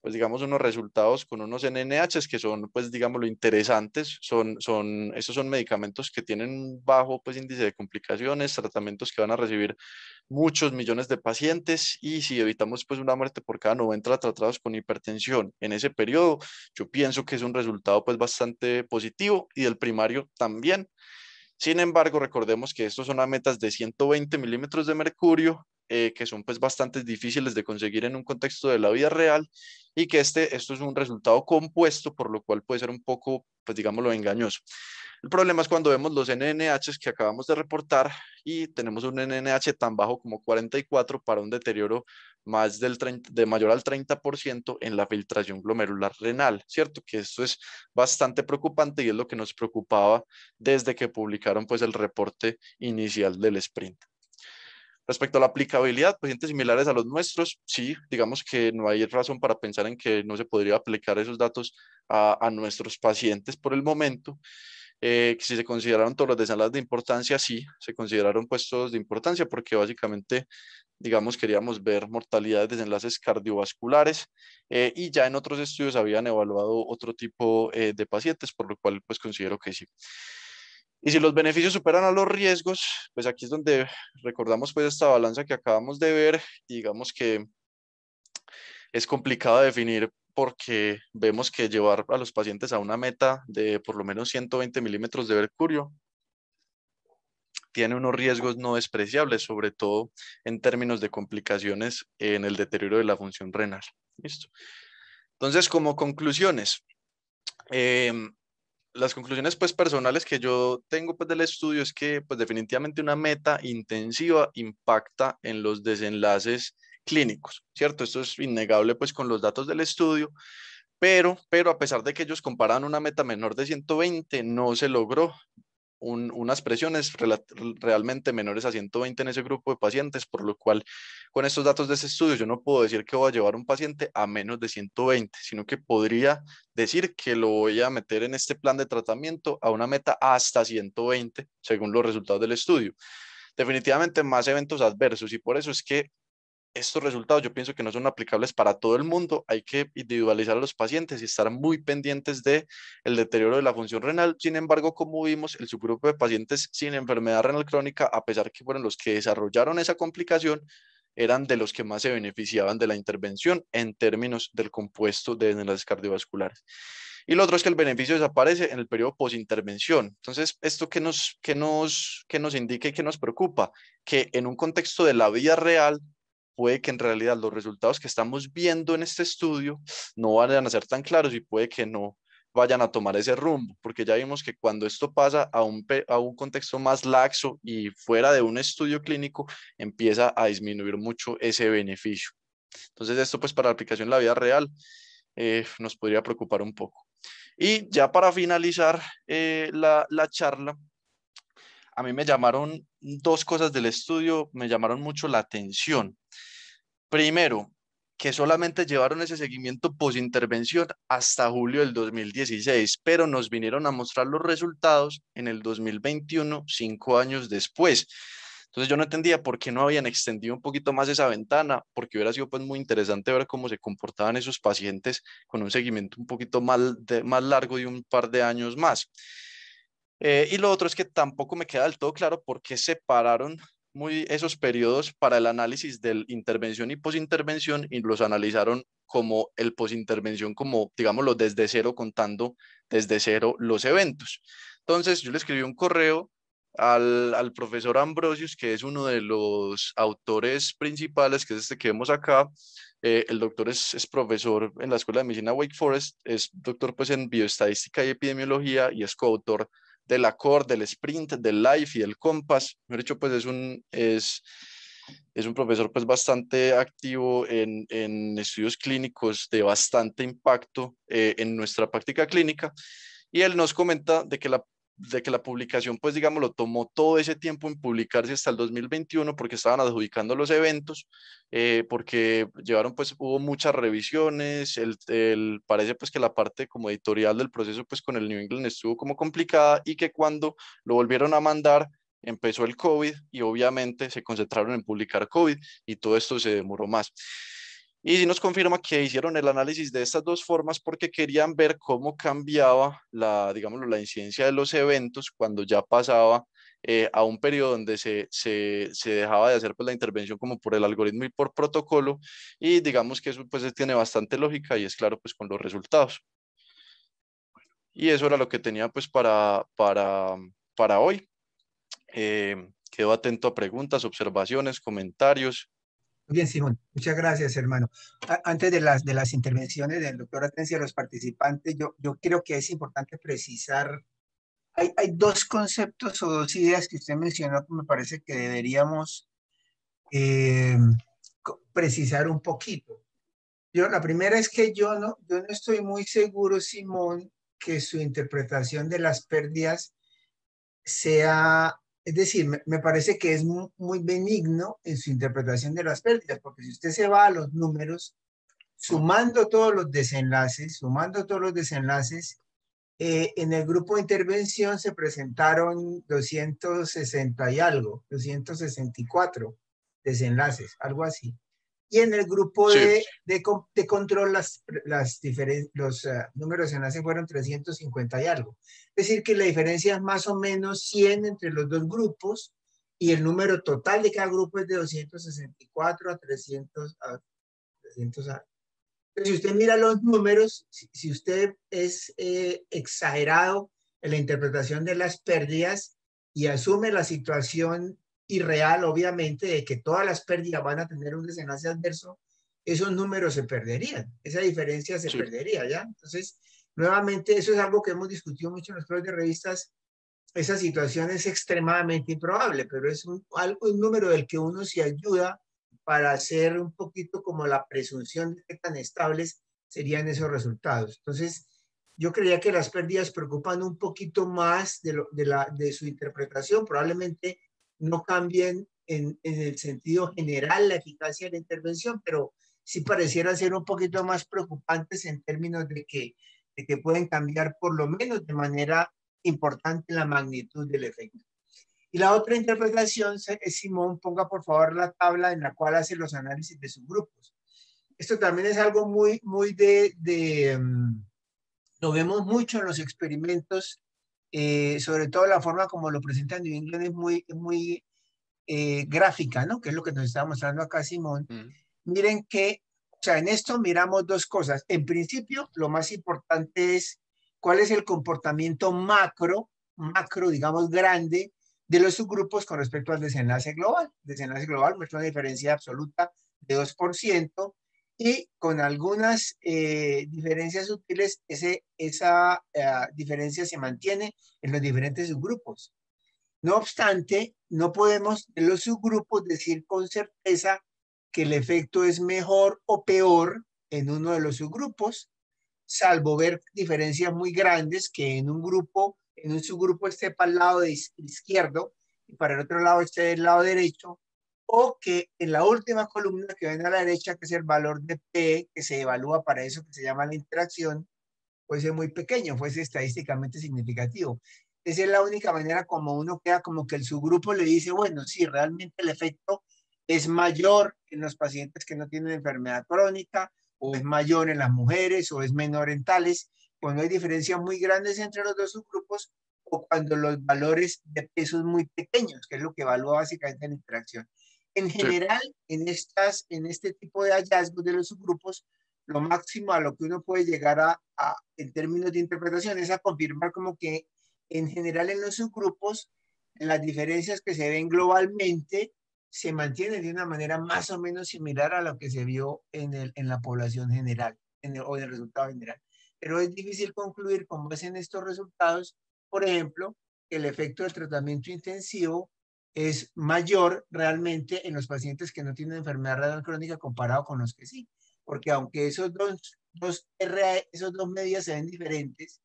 A: pues digamos unos resultados con unos NNHs que son pues digamos lo interesantes, son, son, esos son medicamentos que tienen bajo pues índice de complicaciones, tratamientos que van a recibir muchos millones de pacientes y si evitamos pues una muerte por cada 90 tratados con hipertensión en ese periodo, yo pienso que es un resultado pues bastante positivo y del primario también. Sin embargo, recordemos que estos son a metas de 120 milímetros de mercurio, eh, que son pues bastante difíciles de conseguir en un contexto de la vida real y que este, esto es un resultado compuesto, por lo cual puede ser un poco, pues digámoslo, engañoso. El problema es cuando vemos los NNH que acabamos de reportar y tenemos un NNH tan bajo como 44 para un deterioro más del de mayor al 30% en la filtración glomerular renal, ¿cierto? Que esto es bastante preocupante y es lo que nos preocupaba desde que publicaron pues el reporte inicial del sprint. Respecto a la aplicabilidad, pacientes pues, similares a los nuestros, sí, digamos que no hay razón para pensar en que no se podría aplicar esos datos a, a nuestros pacientes por el momento. Eh, si se consideraron todos los desenlaces de importancia, sí, se consideraron puestos de importancia porque básicamente, digamos, queríamos ver mortalidades de desenlaces cardiovasculares eh, y ya en otros estudios habían evaluado otro tipo eh, de pacientes, por lo cual pues considero que sí. Y si los beneficios superan a los riesgos, pues aquí es donde recordamos pues esta balanza que acabamos de ver digamos que es complicado definir porque vemos que llevar a los pacientes a una meta de por lo menos 120 milímetros de mercurio tiene unos riesgos no despreciables, sobre todo en términos de complicaciones en el deterioro de la función renal. Entonces, como conclusiones, em, las conclusiones pues personales que yo tengo pues del estudio es que pues definitivamente una meta intensiva impacta en los desenlaces clínicos, ¿cierto? Esto es innegable pues con los datos del estudio, pero, pero a pesar de que ellos comparan una meta menor de 120, no se logró unas presiones realmente menores a 120 en ese grupo de pacientes, por lo cual con estos datos de ese estudio yo no puedo decir que voy a llevar un paciente a menos de 120, sino que podría decir que lo voy a meter en este plan de tratamiento a una meta hasta 120, según los resultados del estudio. Definitivamente más eventos adversos y por eso es que estos resultados yo pienso que no son aplicables para todo el mundo. Hay que individualizar a los pacientes y estar muy pendientes de deterioro de la función renal. Sin embargo, como vimos, el subgrupo de pacientes sin enfermedad renal crónica, a pesar que fueron los que desarrollaron esa complicación, eran de los que más se beneficiaban de la intervención en términos del compuesto de enlaces cardiovasculares. Y lo otro es que el beneficio desaparece en el periodo posintervención. Entonces, ¿esto que nos, que nos, qué nos indica y qué nos preocupa? Que en un contexto de la vida real, puede que en realidad los resultados que estamos viendo en este estudio no vayan a ser tan claros y puede que no vayan a tomar ese rumbo, porque ya vimos que cuando esto pasa a un, a un contexto más laxo y fuera de un estudio clínico, empieza a disminuir mucho ese beneficio. Entonces esto pues para la aplicación en la vida real eh, nos podría preocupar un poco. Y ya para finalizar eh, la, la charla, a mí me llamaron dos cosas del estudio, me llamaron mucho la atención. Primero, que solamente llevaron ese seguimiento posintervención hasta julio del 2016, pero nos vinieron a mostrar los resultados en el 2021, cinco años después. Entonces yo no entendía por qué no habían extendido un poquito más esa ventana, porque hubiera sido pues muy interesante ver cómo se comportaban esos pacientes con un seguimiento un poquito más, de, más largo de un par de años más. Eh, y lo otro es que tampoco me queda del todo claro por qué separaron muy esos periodos para el análisis del intervención y posintervención y los analizaron como el posintervención, como digámoslo desde cero, contando desde cero los eventos. Entonces yo le escribí un correo al, profesor Ambrosius, que es uno de los autores principales, que es este que vemos acá. Eh, el doctor es, profesor en la Escuela de Medicina Wake Forest, es doctor pues en bioestadística y epidemiología y es coautor del accord, del sprint, del life y del compass. de hecho pues es un, es, es un profesor pues bastante activo en, en estudios clínicos de bastante impacto eh, en nuestra práctica clínica. Y él nos comenta de que la de que la publicación, pues digamos lo tomó todo ese tiempo en publicarse hasta el 2021 porque estaban adjudicando los eventos, eh, porque llevaron, pues hubo muchas revisiones, el, parece pues que la parte como editorial del proceso, pues con el New England estuvo como complicada y que cuando lo volvieron a mandar, empezó el COVID y obviamente se concentraron en publicar COVID y todo esto se demoró más. Y sí nos confirma que hicieron el análisis de estas dos formas porque querían ver cómo cambiaba la, digámoslo, la incidencia de los eventos cuando ya pasaba eh, a un periodo donde se, se, se, dejaba de hacer pues, la intervención como por el algoritmo y por protocolo. Y digamos que eso pues tiene bastante lógica y es claro pues con los resultados. Y eso era lo que tenía pues para, para, para hoy. Eh, quedo atento a preguntas, observaciones, comentarios.
B: Bien, Simón, muchas gracias, hermano. Antes de las, de las intervenciones del doctor Atencia y los participantes, yo, creo que es importante precisar, hay, dos conceptos o dos ideas que usted mencionó que me parece que deberíamos eh, precisar un poquito. Yo, la primera es que yo no, yo no estoy muy seguro, Simón, que su interpretación de las pérdidas sea es decir, me, parece que es muy, benigno en su interpretación de las pérdidas, porque si usted se va a los números, sumando todos los desenlaces, sumando todos los desenlaces, eh, en el grupo de intervención se presentaron 260 y algo, 264 desenlaces, algo así y en el grupo de, de, control las, las los ah, números de enlace fueron 350 y algo. Es decir, que la diferencia es más o menos 100 entre los dos grupos y el número total de cada grupo es de 264 a 300. 300 si usted mira los números, si, usted es eh, exagerado en la interpretación de las pérdidas y asume la situación y real, obviamente, de que todas las pérdidas van a tener un desenlace adverso, esos números se perderían, esa diferencia se perdería, ¿ya? Entonces, nuevamente, eso es algo que hemos discutido mucho en los clubes de revistas, esa situación es extremadamente improbable, pero es un, algo, un número del que uno se ayuda para hacer un poquito como la presunción de que tan estables serían esos resultados. Entonces, yo creía que las pérdidas preocupan un poquito más la, de su interpretación, probablemente no cambien en, el sentido general la eficacia de la intervención, pero sí pareciera ser un poquito más preocupantes en términos de que, pueden cambiar por lo menos de manera importante la magnitud del efecto. Y la otra interpretación es eh, Simón, ponga por favor la tabla en la cual hace los análisis de sus grupos. Esto también es algo muy, muy de, de mm, lo vemos mucho en los experimentos eh, sobre todo la forma como lo presentan en inglés es muy, muy eh, gráfica, ¿no? Que es lo que nos está mostrando acá Simón. Mm. Miren que, o sea, en esto miramos dos cosas. En principio, lo más importante es cuál es el comportamiento macro, macro, digamos, grande de los subgrupos con respecto al desenlace global. Desenlace global muestra una diferencia absoluta de 2%, y con algunas eh, diferencias sutiles, esa ah, diferencia se mantiene en los diferentes subgrupos. No obstante, no podemos en los subgrupos decir con certeza que el efecto es mejor o peor en uno de los subgrupos, salvo ver diferencias muy grandes que en un grupo, en un subgrupo esté para el lado izquierdo y para el otro lado esté el lado derecho, o que en la última columna que ven a la derecha, que es el valor de P, que se evalúa para eso, que se llama la interacción, ser pues muy pequeño, ser pues estadísticamente significativo. Esa es la única manera como uno queda como que el subgrupo le dice, bueno, sí, realmente el efecto es mayor en los pacientes que no tienen enfermedad crónica, o es mayor en las mujeres, o es menor en tales, cuando hay diferencias muy grandes entre los dos subgrupos, o cuando los valores de pesos muy pequeños, que es lo que evalúa básicamente la interacción. En general, en, estas, en este tipo de hallazgos de los subgrupos, lo máximo a lo que uno puede llegar a, a, en términos de interpretación es a confirmar como que en general en los subgrupos las diferencias que se ven globalmente se mantienen de una manera más o menos similar a lo que se vio en, el, en la población general en el, o en el resultado general. Pero es difícil concluir como es en estos resultados, por ejemplo, que el efecto del tratamiento intensivo es mayor realmente en los pacientes que no tienen enfermedad renal crónica comparado con los que sí. Porque aunque esos dos, esos dos medias se ven diferentes,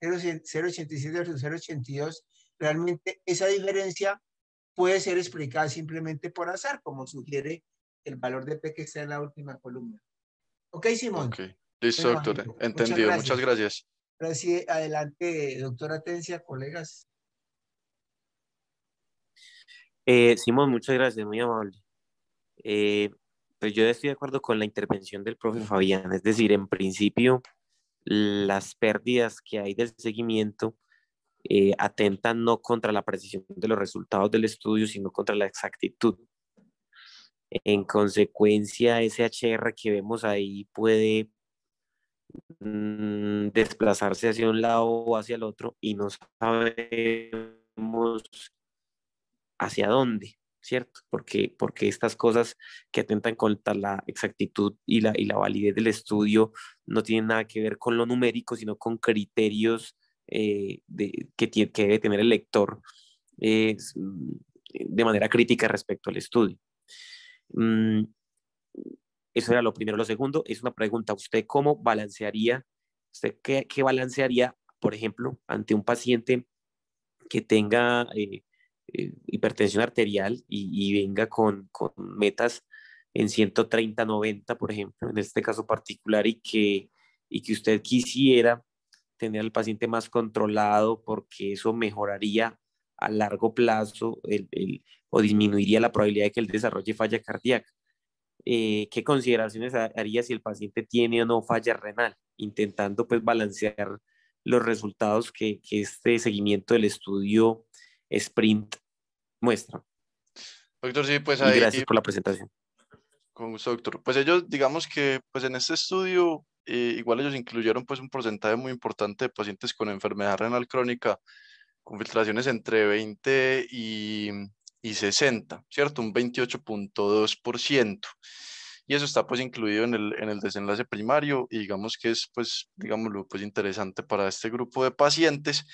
B: 0,87 versus 0,82, realmente esa diferencia puede ser explicada simplemente por azar, como sugiere el valor de P que está en la última columna. Ok, Simón. Ok,
A: listo, doctor. Entendido. Muchas gracias.
B: gracias. adelante, doctora Atencia, colegas.
A: Eh,
C: Simón, muchas gracias, muy amable. Eh, pues yo estoy de acuerdo con la intervención del profe Fabián, es decir, en principio las pérdidas que hay del seguimiento eh, atentan no contra la precisión de los resultados del estudio, sino contra la exactitud. En consecuencia, ese HR que vemos ahí puede mm, desplazarse hacia un lado o hacia el otro y no sabemos hacia dónde, ¿cierto? Porque, porque estas cosas que atentan contra la exactitud y la, y la validez del estudio no tienen nada que ver con lo numérico, sino con criterios eh, de, que, que debe tener el lector eh, mm, de manera crítica respecto al estudio. Mm, eso era lo primero. Lo segundo es una pregunta. ¿Usted cómo balancearía, usted qué, qué balancearía, por ejemplo, ante un paciente que tenga... Eh, eh, hipertensión arterial y, venga con, metas en 130, 90, por ejemplo, en este caso particular, y que, que usted quisiera tener al paciente más controlado porque eso mejoraría a largo plazo o disminuiría la probabilidad de que él desarrolle falla cardíaca. Eh, ¿Qué consideraciones haría si el paciente tiene o no falla renal? Intentando pues balancear los resultados que, que este seguimiento del estudio sprint muestra.
A: Doctor, sí, pues ahí. gracias por la presentación. Con gusto, doctor. Pues ellos, digamos que pues en este estudio, eh, igual ellos incluyeron pues un porcentaje muy importante de pacientes con enfermedad renal crónica, con filtraciones entre 20 y, y 60, ¿cierto? Un 28.2%. Y eso está pues incluido en el, en el desenlace primario y digamos que es pues, digámoslo, pues interesante para este grupo de pacientes.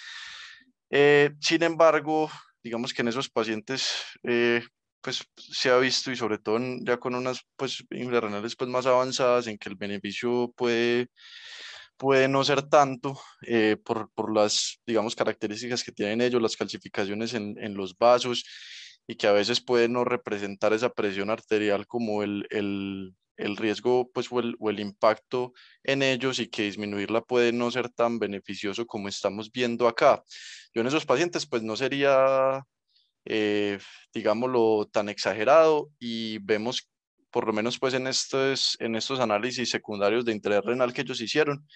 A: Eh, sin embargo, digamos que en esos pacientes, eh, pues se ha visto y sobre todo ya con unas pues pues más avanzadas en que el beneficio puede, puede no ser tanto eh, por, las, digamos, características que tienen ellos, las calcificaciones en, los vasos y que a veces puede no representar esa presión arterial como el el riesgo pues, o el, impacto en ellos y que disminuirla puede no ser tan beneficioso como estamos viendo acá. Yo en esos pacientes pues no sería, eh, digámoslo, tan exagerado y vemos por lo menos pues en estos, en estos análisis secundarios de interés renal que ellos hicieron,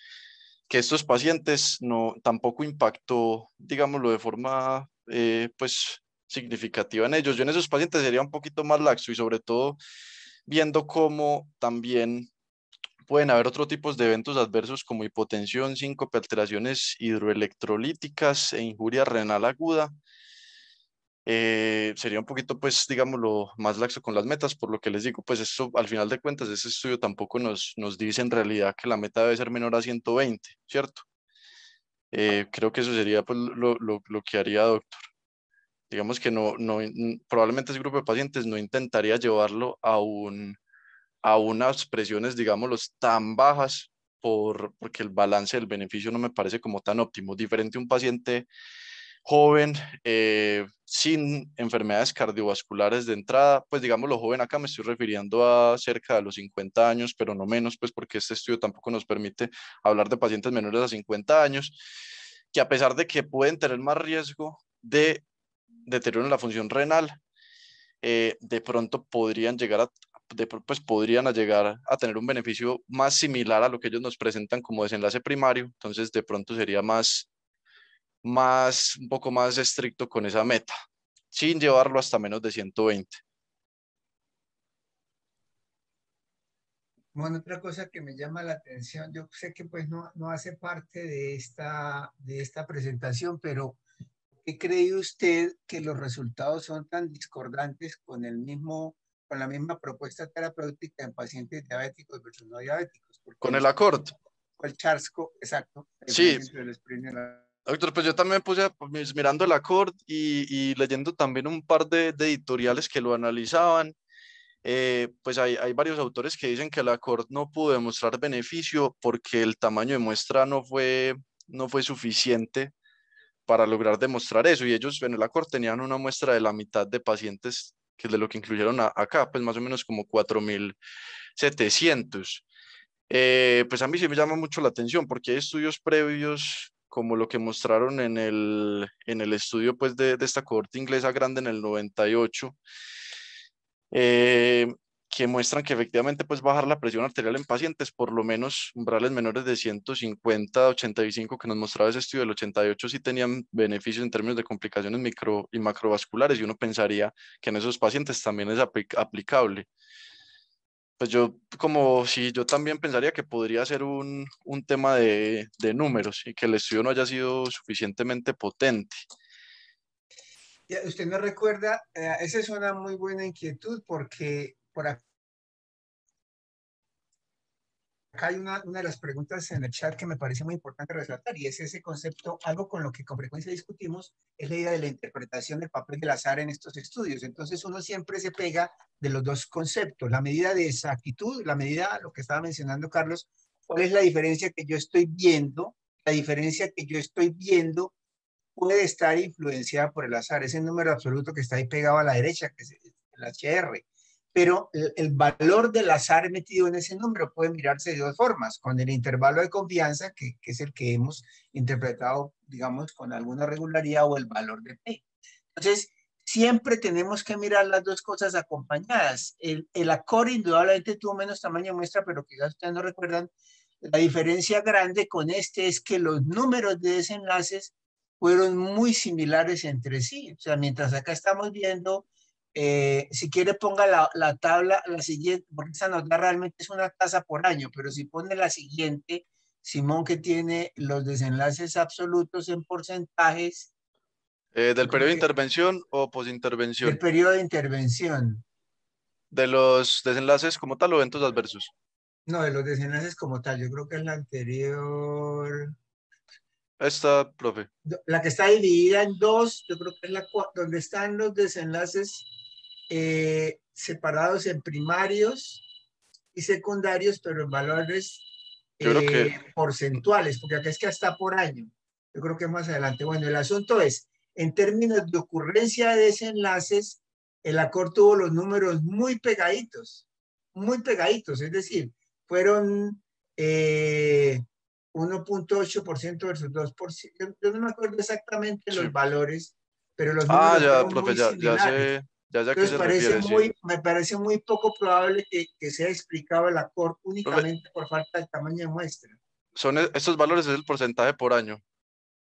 A: que estos pacientes no, tampoco impactó, digámoslo, de forma eh, pues significativa en ellos. Yo en esos pacientes sería un poquito más laxo y sobre todo viendo cómo también pueden haber otro tipos de eventos adversos como hipotensión, síncope, alteraciones hidroelectrolíticas e injuria renal aguda. Eh, sería un poquito, pues, digámoslo, más laxo con las metas, por lo que les digo, pues, eso al final de cuentas, ese estudio tampoco nos, dice en realidad que la meta debe ser menor a 120, ¿cierto? Eh, creo que eso sería pues, lo que haría, doctor digamos que no, no, probablemente ese grupo de pacientes no intentaría llevarlo a, un, a unas presiones, digamos, tan bajas por, porque el balance del beneficio no me parece como tan óptimo. Diferente a un paciente joven, eh, sin enfermedades cardiovasculares de entrada, pues digamos lo joven, acá me estoy refiriendo a cerca de los 50 años, pero no menos, pues porque este estudio tampoco nos permite hablar de pacientes menores a 50 años, que a pesar de que pueden tener más riesgo de deterioran la función renal, eh, de pronto podrían llegar a, de, pues podrían llegar a tener un beneficio más similar a lo que ellos nos presentan como desenlace primario, entonces de pronto sería más, más, un poco más estricto con esa meta, sin llevarlo hasta menos de 120.
B: Bueno, otra cosa que me llama la atención, yo sé que pues no, hace parte de esta, de esta presentación, pero qué cree usted que los resultados son tan discordantes con el mismo con la misma propuesta terapéutica en pacientes diabéticos versus no diabéticos? con el este ACORD. Con el CHARSCO, exacto. sí.
A: Doctor, pues yo también puse pues, mirando el ACORD y, leyendo también un par de, editoriales que lo analizaban. Eh, pues hay, varios autores que dicen que el ACORD no pudo demostrar beneficio porque el tamaño de muestra no fue, no fue suficiente para lograr demostrar eso. Y ellos en la corte tenían una muestra de la mitad de pacientes que es de lo que incluyeron acá, pues más o menos como 4.700. Eh, pues a mí sí me llama mucho la atención porque hay estudios previos como lo que mostraron en el, en el estudio pues de, esta cohorte inglesa grande en el 98, eh, que muestran que efectivamente pues bajar la presión arterial en pacientes, por lo menos umbrales menores de 150 a 85 que nos mostraba ese estudio del 88 sí tenían beneficios en términos de complicaciones micro y macrovasculares y uno pensaría que en esos pacientes también es aplicable. Pues yo como si yo también pensaría que podría ser un, un tema de, de, números y que el estudio no haya sido suficientemente potente.
B: Usted me recuerda, eh, esa es una muy buena inquietud porque por acá hay una, de las preguntas en el chat que me parece muy importante resaltar y es ese concepto, algo con lo que con frecuencia discutimos, es la idea de la interpretación del papel del azar en estos estudios. Entonces uno siempre se pega de los dos conceptos, la medida de exactitud, la medida, lo que estaba mencionando Carlos, cuál es la diferencia que yo estoy viendo, la diferencia que yo estoy viendo puede estar influenciada por el azar, ese número absoluto que está ahí pegado a la derecha, que es el HR pero el, valor del azar metido en ese número puede mirarse de dos formas, con el intervalo de confianza, que, es el que hemos interpretado, digamos, con alguna regularidad, o el valor de P. Entonces, siempre tenemos que mirar las dos cosas acompañadas. El, el acorde indudablemente tuvo menos tamaño muestra, pero quizás ustedes no recuerdan, la diferencia grande con este es que los números de desenlaces fueron muy similares entre sí. O sea, mientras acá estamos viendo eh, si quiere ponga la, tabla, la siguiente, porque esa nota realmente es una tasa por año, pero si pone la siguiente, Simón que tiene los desenlaces absolutos en porcentajes.
A: Eh, ¿Del periodo de intervención o posintervención? Del periodo de intervención. ¿De los desenlaces como tal o eventos adversos?
B: No, de los desenlaces como tal, yo creo que es la anterior.
A: Esta, profe.
B: La que está dividida en dos, yo creo que es la donde están los desenlaces eh, separados en primarios y secundarios, pero en valores eh, porcentuales, porque acá es que hasta por año. Yo creo que más adelante. Bueno, el asunto es, en términos de ocurrencia de desenlaces, el ACOR tuvo los números muy pegaditos, muy pegaditos, es decir, fueron 1.8% eh, versus 2%. Yo no me acuerdo exactamente los valores, pero los ah, números. Ah, ya, profe, ya, ya, sé, me parece muy poco probable que, sea explicado el acord únicamente por falta de tamaño de muestra.
A: Son e, estos valores es el porcentaje por año.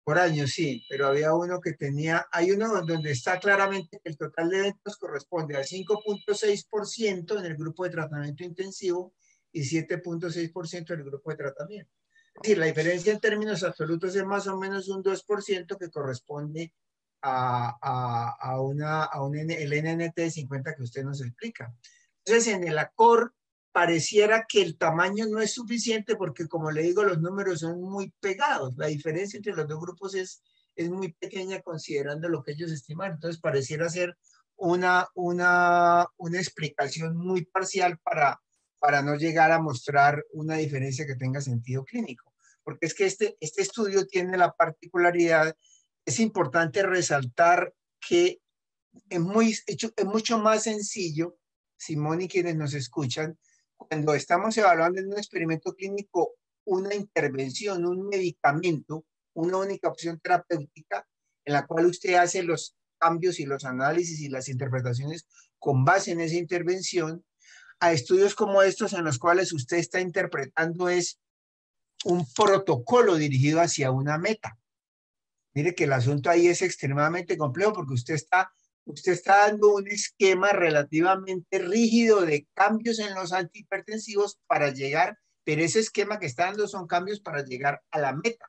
A: Por
B: año, sí, pero había uno que tenía, hay uno donde está claramente que el total de eventos corresponde al 5.6% en el grupo de tratamiento intensivo y 7.6% en el grupo de tratamiento. Es decir, la diferencia en términos absolutos es más o menos un 2% que corresponde a, una, a un, el NNT de 50 que usted nos explica. Entonces, en el ACOR pareciera que el tamaño no es suficiente porque, como le digo, los números son muy pegados. La diferencia entre los dos grupos es, es muy pequeña considerando lo que ellos estiman. Entonces, pareciera ser una, una, una explicación muy parcial para, para no llegar a mostrar una diferencia que tenga sentido clínico. Porque es que este, este estudio tiene la particularidad es importante resaltar que es, muy, mucho más sencillo, Simón y quienes nos escuchan, cuando estamos evaluando en un experimento clínico una intervención, un medicamento, una única opción terapéutica en la cual usted hace los cambios y los análisis y las interpretaciones con base en esa intervención, a estudios como estos en los cuales usted está interpretando es un protocolo dirigido hacia una meta. Mire que el asunto ahí es extremadamente complejo porque usted está, usted está dando un esquema relativamente rígido de cambios en los antihipertensivos para llegar, pero ese esquema que está dando son cambios para llegar a la meta.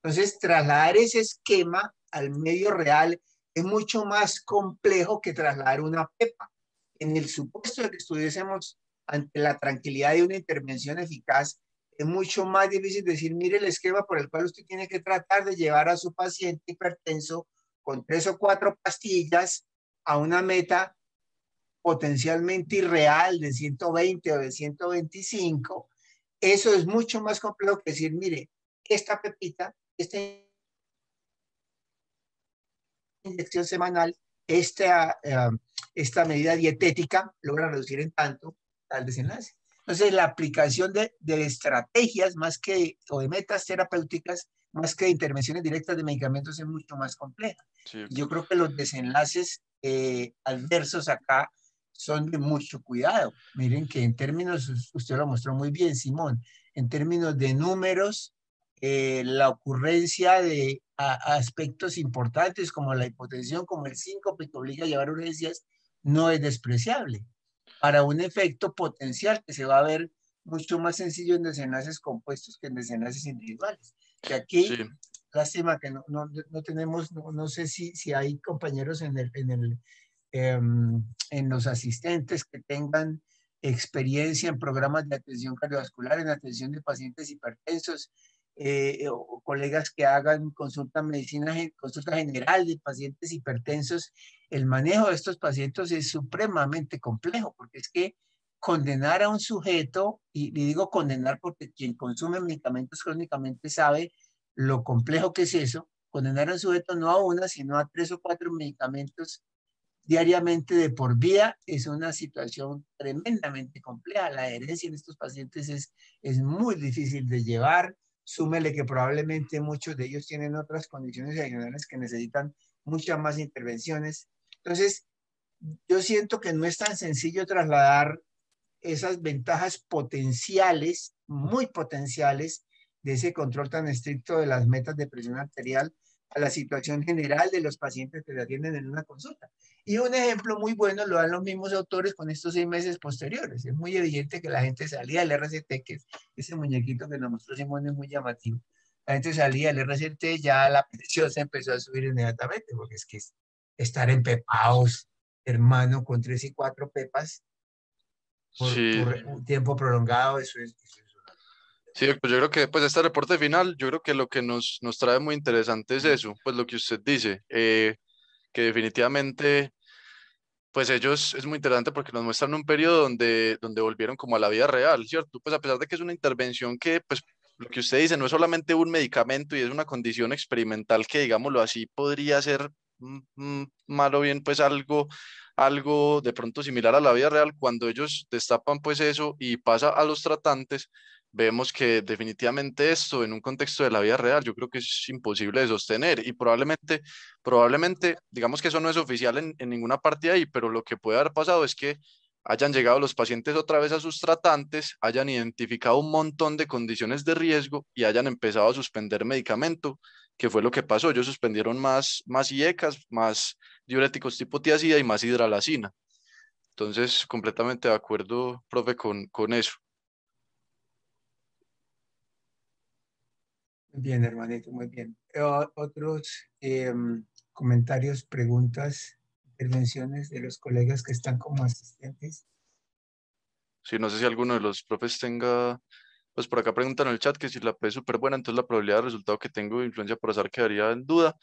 B: Entonces, trasladar ese esquema al medio real es mucho más complejo que trasladar una PEPA. En el supuesto de que estuviésemos ante la tranquilidad de una intervención eficaz, es mucho más difícil decir, mire el esquema por el cual usted tiene que tratar de llevar a su paciente hipertenso con tres o cuatro pastillas a una meta potencialmente irreal de 120 o de 125, eso es mucho más complejo que decir, mire, esta pepita, esta inyección semanal, esta, eh, esta medida dietética logra reducir en tanto al desenlace. Entonces, la aplicación de, estrategias más que, o de metas terapéuticas, más que de intervenciones directas de medicamentos, es mucho más compleja. Yo creo que los desenlaces eh, adversos acá son de mucho cuidado. Miren que en términos, usted lo mostró muy bien, Simón, en términos de números, eh, la ocurrencia de aspectos importantes como la hipotensión, como el síncope que obliga a llevar urgencias, no es despreciable para un efecto potencial que se va a ver mucho más sencillo en desenlaces compuestos que en desenlaces individuales. Que aquí, lástima que no, no, tenemos, no, sé si, si hay compañeros en, el, en, el, em, en los asistentes que tengan experiencia en programas de atención cardiovascular, en atención de pacientes hipertensos, eh, o colegas que hagan consulta medicina, consulta general de pacientes hipertensos, el manejo de estos pacientes es supremamente complejo, porque es que condenar a un sujeto, y, le digo condenar porque quien consume medicamentos crónicamente sabe lo complejo que es eso, condenar a un sujeto no a una, sino a tres o cuatro medicamentos diariamente de por vida es una situación tremendamente compleja. La herencia en estos pacientes es, es muy difícil de llevar, súmele que probablemente muchos de ellos tienen otras condiciones adicionales que necesitan muchas más intervenciones. Entonces, yo siento que no es tan sencillo trasladar esas ventajas potenciales, muy potenciales, de ese control tan estricto de las metas de presión arterial a la situación general de los pacientes que le atienden en una consulta. Y un ejemplo muy bueno lo dan los mismos autores con estos seis meses posteriores. Es muy evidente que la gente salía del RCT, que es ese muñequito que nos mostró Simón es muy llamativo. La gente salía del RCT, ya la presión se empezó a subir inmediatamente, porque es que estar en pepaos hermano, con tres y cuatro pepas, por, un tiempo prolongado, eso es,
A: Sí, pues yo creo que pues este reporte final, yo creo que lo que nos, nos trae muy interesante es eso, pues lo que usted dice, eh, que definitivamente, pues ellos es muy interesante porque nos muestran un periodo donde, donde volvieron como a la vida real, ¿cierto? Pues a pesar de que es una intervención que, pues lo que usted dice, no es solamente un medicamento y es una condición experimental que, digámoslo así, podría ser mm, mm, malo o bien, pues algo algo de pronto similar a la vida real, cuando ellos destapan pues eso y pasa a los tratantes, vemos que definitivamente esto en un contexto de la vida real yo creo que es imposible de sostener y probablemente, probablemente digamos que eso no es oficial en, ninguna parte de ahí, pero lo que puede haber pasado es que hayan llegado los pacientes otra vez a sus tratantes, hayan identificado un montón de condiciones de riesgo y hayan empezado a suspender medicamento, que fue lo que pasó. Ellos suspendieron más, más IECAS, más diuréticos tipo tiazida y más hidralacina. Entonces, completamente de acuerdo, profe, con, con eso.
B: Bien, hermanito, muy bien. Otros em, comentarios, preguntas, intervenciones de los colegas que están como asistentes.
A: Sí, no sé si alguno de los profes tenga, pues por acá preguntan en el chat que si la P es súper buena, entonces la probabilidad de resultado que tengo de influencia por azar quedaría en duda.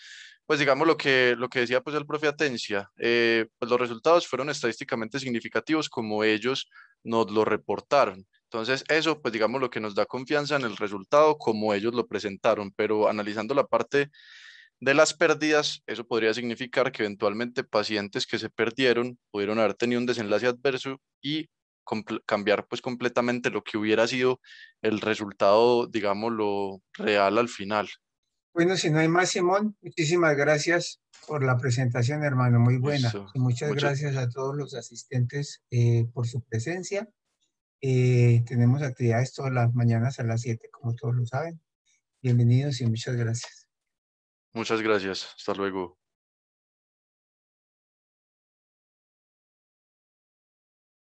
A: Pues digamos lo que, lo que decía pues el profe Atencia, eh, pues, los resultados fueron estadísticamente significativos como ellos nos lo reportaron. Entonces, eso, pues digamos, lo que nos da confianza en el resultado como ellos lo presentaron, pero analizando la parte de las pérdidas, eso podría significar que eventualmente pacientes que se perdieron pudieron haber tenido un desenlace adverso y cambiar pues completamente lo que hubiera sido el resultado, digamos, lo real al final.
B: Bueno, si no hay más, Simón, muchísimas gracias por la presentación, hermano, muy buena. muchas, gracias a todos los asistentes eh, por su presencia. Eh, tenemos actividades todas las mañanas a las 7, como todos lo saben. Bienvenidos y muchas gracias.
C: Muchas gracias. Hasta luego.